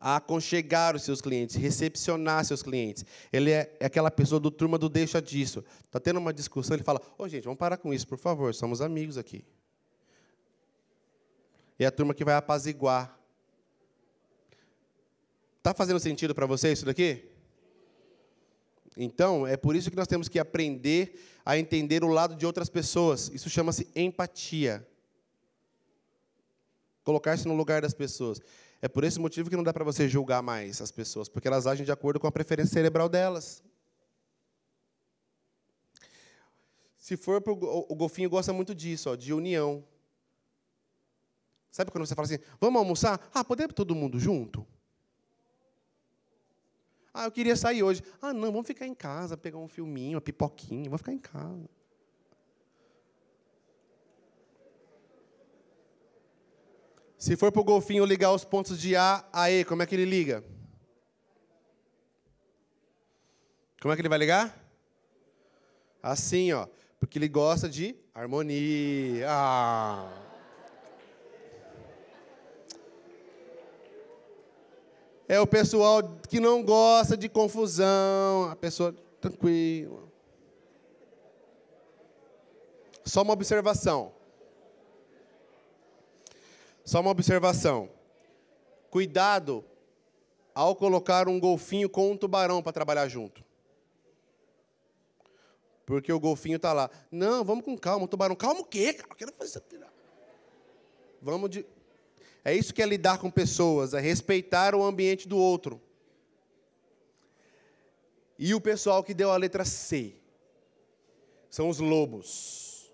a aconchegar os seus clientes, recepcionar seus clientes. Ele é, é aquela pessoa do turma do deixa disso. Tá tendo uma discussão, ele fala: "Ô, oh, gente, vamos parar com isso, por favor, somos amigos aqui". E é a turma que vai apaziguar. Tá fazendo sentido para você isso daqui? Então, é por isso que nós temos que aprender a entender o lado de outras pessoas. Isso chama-se empatia. Colocar-se no lugar das pessoas. É por esse motivo que não dá para você julgar mais as pessoas, porque elas agem de acordo com a preferência cerebral delas. Se for pro, o golfinho gosta muito disso, ó, de união. Sabe quando você fala assim, vamos almoçar? Ah, podemos todo mundo junto? Ah, eu queria sair hoje. Ah, não, vamos ficar em casa, pegar um filminho, uma pipoquinha, vamos ficar em casa. Se for para o golfinho ligar os pontos de A a E, como é que ele liga? Como é que ele vai ligar? Assim, ó. Porque ele gosta de harmonia. Ah. É o pessoal que não gosta de confusão, a pessoa tranquila. Só uma observação. Só uma observação. Cuidado ao colocar um golfinho com um tubarão para trabalhar junto. Porque o golfinho está lá. Não, vamos com calma, o tubarão. Calma o quê? Eu quero fazer isso né? Vamos de. É isso que é lidar com pessoas, é respeitar o ambiente do outro. E o pessoal que deu a letra C são os lobos.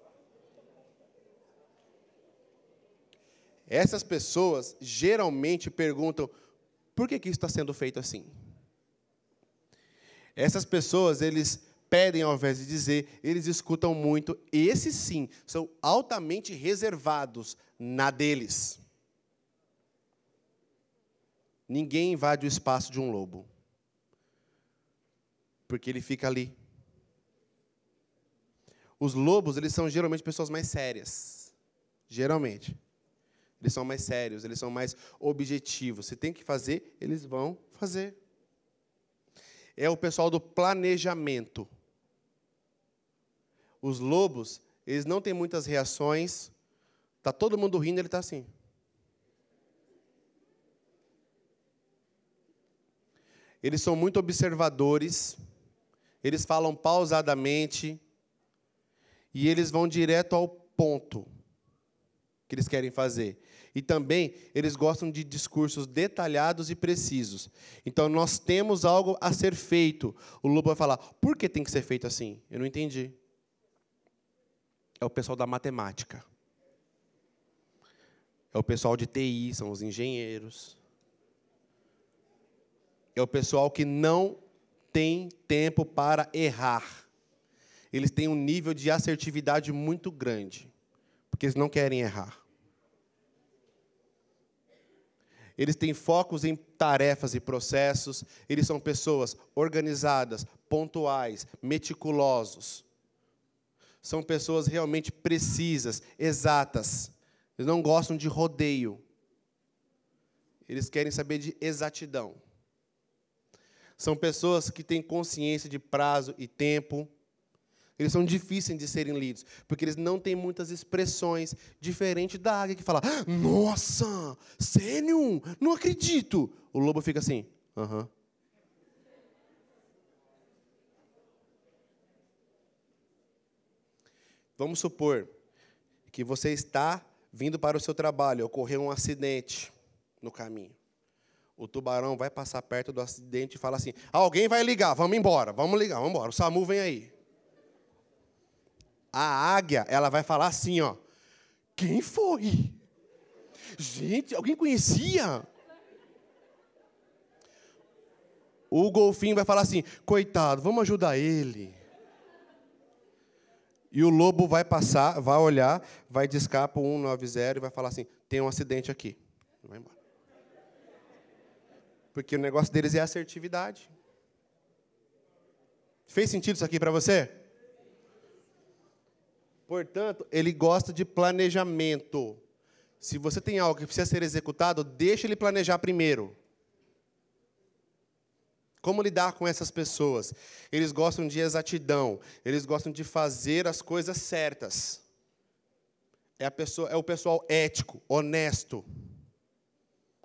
Essas pessoas geralmente perguntam: por que, que isso está sendo feito assim? Essas pessoas, eles pedem ao invés de dizer, eles escutam muito. Esses sim são altamente reservados na deles. Ninguém invade o espaço de um lobo. Porque ele fica ali. Os lobos, eles são geralmente pessoas mais sérias. Geralmente. Eles são mais sérios, eles são mais objetivos. Se tem que fazer, eles vão fazer. É o pessoal do planejamento. Os lobos, eles não têm muitas reações. Tá todo mundo rindo, ele está assim. eles são muito observadores, eles falam pausadamente e eles vão direto ao ponto que eles querem fazer. E também eles gostam de discursos detalhados e precisos. Então nós temos algo a ser feito. O lobo vai falar: por que tem que ser feito assim? Eu não entendi. É o pessoal da matemática. É o pessoal de TI, são os engenheiros é o pessoal que não tem tempo para errar. Eles têm um nível de assertividade muito grande, porque eles não querem errar. Eles têm focos em tarefas e processos, eles são pessoas organizadas, pontuais, meticulosos. São pessoas realmente precisas, exatas. Eles não gostam de rodeio. Eles querem saber de exatidão. São pessoas que têm consciência de prazo e tempo. Eles são difíceis de serem lidos, porque eles não têm muitas expressões, diferente da águia que fala: Nossa, sênior, não acredito. O lobo fica assim: Aham. Uh -huh. Vamos supor que você está vindo para o seu trabalho, ocorreu um acidente no caminho o tubarão vai passar perto do acidente e fala assim: alguém vai ligar, vamos embora, vamos ligar, vamos embora, o SAMU vem aí. A águia, ela vai falar assim: ó, quem foi? Gente, alguém conhecia? O golfinho vai falar assim: coitado, vamos ajudar ele. E o lobo vai passar, vai olhar, vai discar para o 190 e vai falar assim: tem um acidente aqui. Vai embora. Porque o negócio deles é assertividade. Fez sentido isso aqui para você? Portanto, ele gosta de planejamento. Se você tem algo que precisa ser executado, deixa ele planejar primeiro. Como lidar com essas pessoas? Eles gostam de exatidão, eles gostam de fazer as coisas certas. É, pessoa, é o pessoal ético, honesto,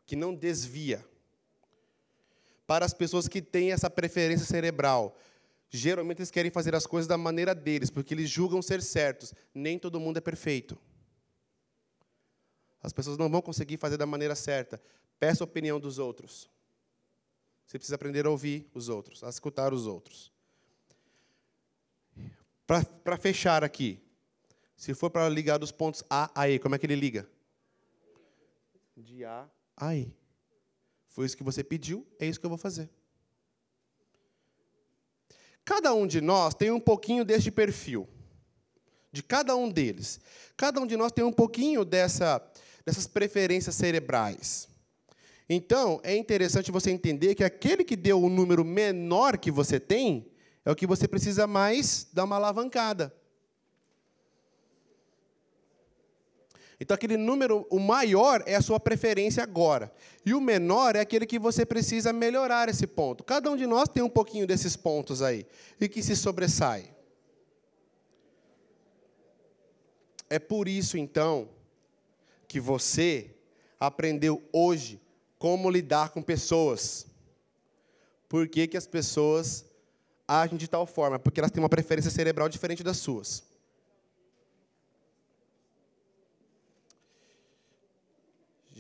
que não desvia para as pessoas que têm essa preferência cerebral. Geralmente eles querem fazer as coisas da maneira deles, porque eles julgam ser certos. Nem todo mundo é perfeito. As pessoas não vão conseguir fazer da maneira certa. Peça a opinião dos outros. Você precisa aprender a ouvir os outros, a escutar os outros. Para fechar aqui, se for para ligar dos pontos A a E, como é que ele liga? De A a E. Foi isso que você pediu, é isso que eu vou fazer. Cada um de nós tem um pouquinho deste perfil, de cada um deles. Cada um de nós tem um pouquinho dessa, dessas preferências cerebrais. Então, é interessante você entender que aquele que deu o número menor que você tem é o que você precisa mais dar uma alavancada. Então, aquele número, o maior é a sua preferência agora. E o menor é aquele que você precisa melhorar esse ponto. Cada um de nós tem um pouquinho desses pontos aí. E que se sobressai. É por isso, então, que você aprendeu hoje como lidar com pessoas. Por que, que as pessoas agem de tal forma? Porque elas têm uma preferência cerebral diferente das suas.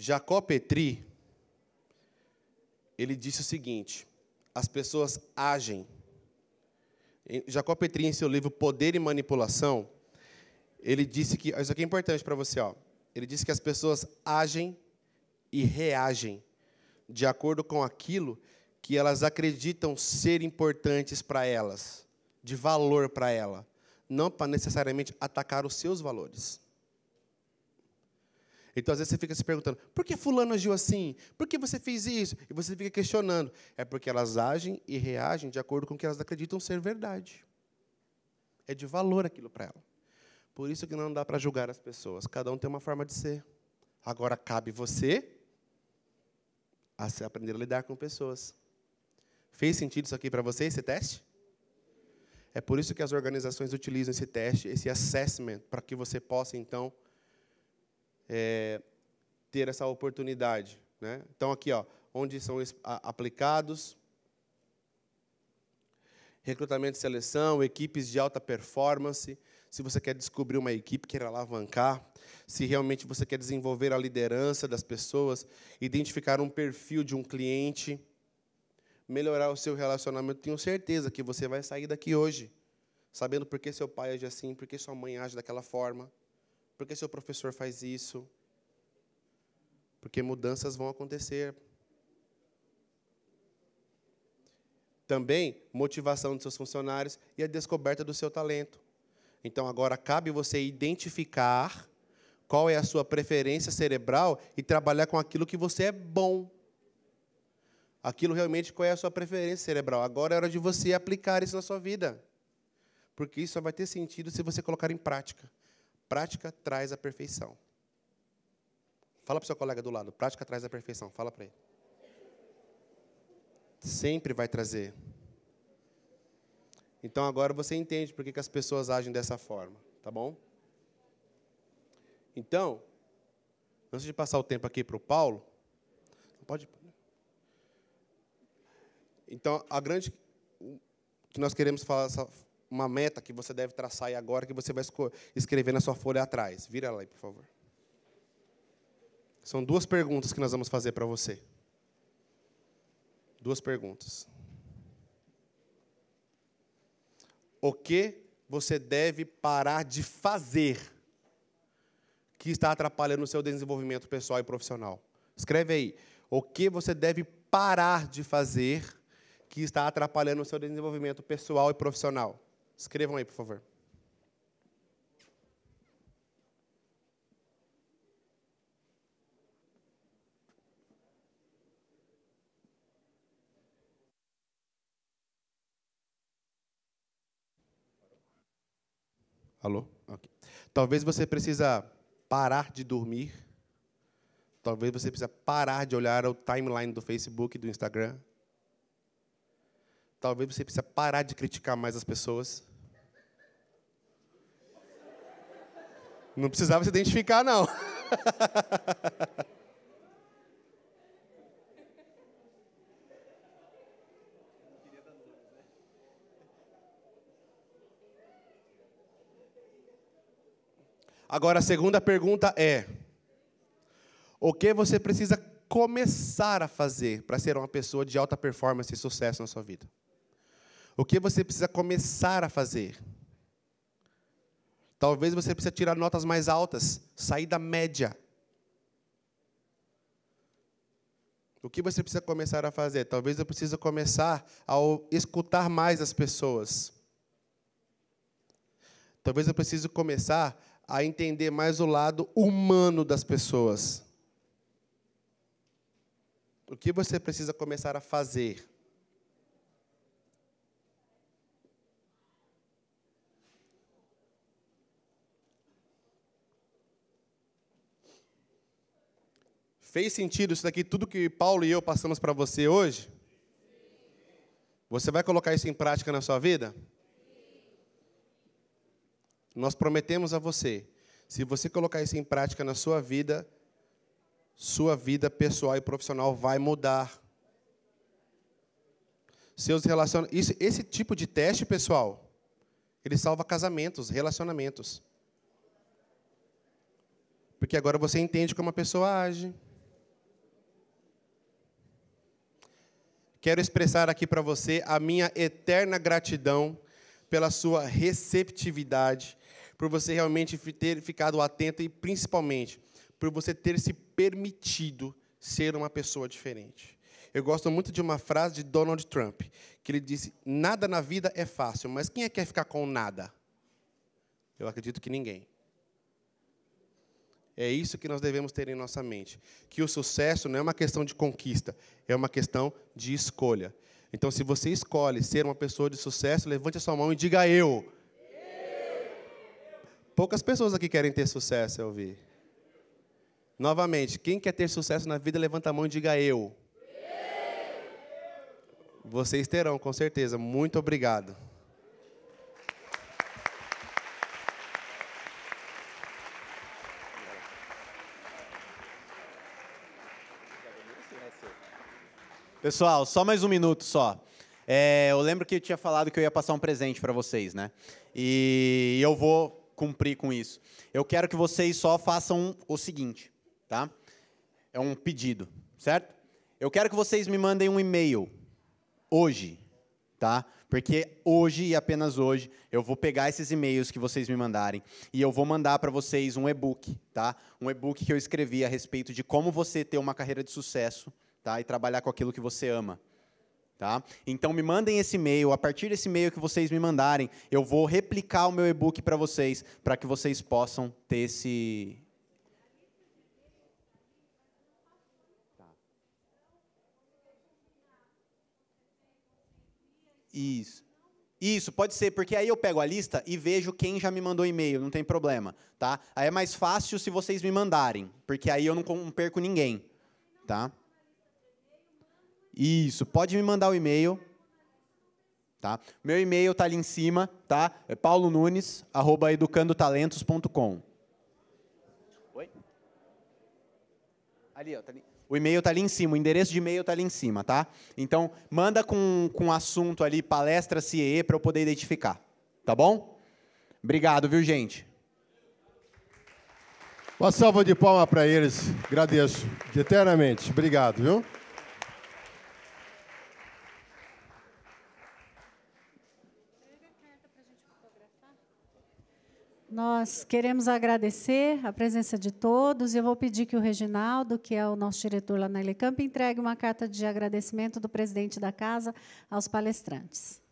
Jacó Petri, ele disse o seguinte: as pessoas agem. Jacó Petri, em seu livro Poder e Manipulação, ele disse que. Isso aqui é importante para você, ó. Ele disse que as pessoas agem e reagem de acordo com aquilo que elas acreditam ser importantes para elas, de valor para ela, não para necessariamente atacar os seus valores. Então, às vezes, você fica se perguntando: por que Fulano agiu assim? Por que você fez isso? E você fica questionando. É porque elas agem e reagem de acordo com o que elas acreditam ser verdade. É de valor aquilo para ela. Por isso que não dá para julgar as pessoas. Cada um tem uma forma de ser. Agora, cabe você a aprender a lidar com pessoas. Fez sentido isso aqui para você, esse teste? É por isso que as organizações utilizam esse teste, esse assessment, para que você possa, então, é, ter essa oportunidade. Né? Então, aqui, ó, onde são aplicados recrutamento e seleção, equipes de alta performance, se você quer descobrir uma equipe, quer alavancar, se realmente você quer desenvolver a liderança das pessoas, identificar um perfil de um cliente, melhorar o seu relacionamento, tenho certeza que você vai sair daqui hoje sabendo por que seu pai age assim, por que sua mãe age daquela forma. Porque seu professor faz isso? Porque mudanças vão acontecer. Também motivação dos seus funcionários e a descoberta do seu talento. Então agora cabe você identificar qual é a sua preferência cerebral e trabalhar com aquilo que você é bom. Aquilo realmente qual é a sua preferência cerebral. Agora é hora de você aplicar isso na sua vida. Porque isso só vai ter sentido se você colocar em prática. Prática traz a perfeição. Fala para o seu colega do lado, prática traz a perfeição. Fala para ele. Sempre vai trazer. Então agora você entende por que, que as pessoas agem dessa forma, tá bom? Então, antes de passar o tempo aqui para o Paulo, pode. Né? Então a grande que nós queremos falar uma meta que você deve traçar aí agora, que você vai escrever na sua folha atrás. Vira ela aí, por favor. São duas perguntas que nós vamos fazer para você. Duas perguntas. O que você deve parar de fazer que está atrapalhando o seu desenvolvimento pessoal e profissional? Escreve aí. O que você deve parar de fazer que está atrapalhando o seu desenvolvimento pessoal e profissional? Escrevam aí, por favor. Alô? Okay. Talvez você precisa parar de dormir. Talvez você precisa parar de olhar o timeline do Facebook e do Instagram. Talvez você precisa parar de criticar mais as pessoas. Não precisava se identificar, não. Agora a segunda pergunta é: o que você precisa começar a fazer para ser uma pessoa de alta performance e sucesso na sua vida? O que você precisa começar a fazer? Talvez você precise tirar notas mais altas, sair da média. O que você precisa começar a fazer? Talvez eu precise começar a escutar mais as pessoas. Talvez eu precise começar a entender mais o lado humano das pessoas. O que você precisa começar a fazer? Fez sentido isso daqui, tudo que Paulo e eu passamos para você hoje? Você vai colocar isso em prática na sua vida? Nós prometemos a você, se você colocar isso em prática na sua vida, sua vida pessoal e profissional vai mudar. Seus relacionamentos, esse tipo de teste, pessoal, ele salva casamentos, relacionamentos. Porque agora você entende como a pessoa age. quero expressar aqui para você a minha eterna gratidão pela sua receptividade, por você realmente ter ficado atento e principalmente por você ter se permitido ser uma pessoa diferente. Eu gosto muito de uma frase de Donald Trump, que ele disse: Nada na vida é fácil, mas quem é que quer ficar com nada? Eu acredito que ninguém. É isso que nós devemos ter em nossa mente, que o sucesso não é uma questão de conquista, é uma questão de escolha. Então, se você escolhe ser uma pessoa de sucesso, levante a sua mão e diga eu. Poucas pessoas aqui querem ter sucesso, eu vi. Novamente, quem quer ter sucesso na vida, levanta a mão e diga eu. Vocês terão, com certeza. Muito obrigado. Pessoal, só mais um minuto só. É, eu lembro que eu tinha falado que eu ia passar um presente para vocês, né? E eu vou cumprir com isso. Eu quero que vocês só façam o seguinte, tá? É um pedido, certo? Eu quero que vocês me mandem um e-mail hoje, tá? Porque hoje e apenas hoje eu vou pegar esses e-mails que vocês me mandarem e eu vou mandar para vocês um e-book, tá? Um e-book que eu escrevi a respeito de como você ter uma carreira de sucesso tá? E trabalhar com aquilo que você ama. Tá? Então me mandem esse e-mail, a partir desse e-mail que vocês me mandarem, eu vou replicar o meu e-book para vocês, para que vocês possam ter esse tá. Isso. Isso, pode ser, porque aí eu pego a lista e vejo quem já me mandou e-mail, não tem problema, tá? Aí é mais fácil se vocês me mandarem, porque aí eu não perco ninguém, tá? Isso, pode me mandar o um e-mail. Tá? Meu e-mail tá ali em cima, tá? É paulonunes@educandotalentos.com. Oi? Ali, ó, tá ali. O e-mail tá ali em cima, o endereço de e-mail tá ali em cima, tá? Então, manda com com assunto ali palestra CIE para eu poder identificar, tá bom? Obrigado, viu, gente? Uma salva de palmas para eles. Agradeço eternamente. Obrigado, viu? Nós queremos agradecer a presença de todos. e Eu vou pedir que o Reginaldo, que é o nosso diretor lá na Elecamp, entregue uma carta de agradecimento do presidente da casa aos palestrantes.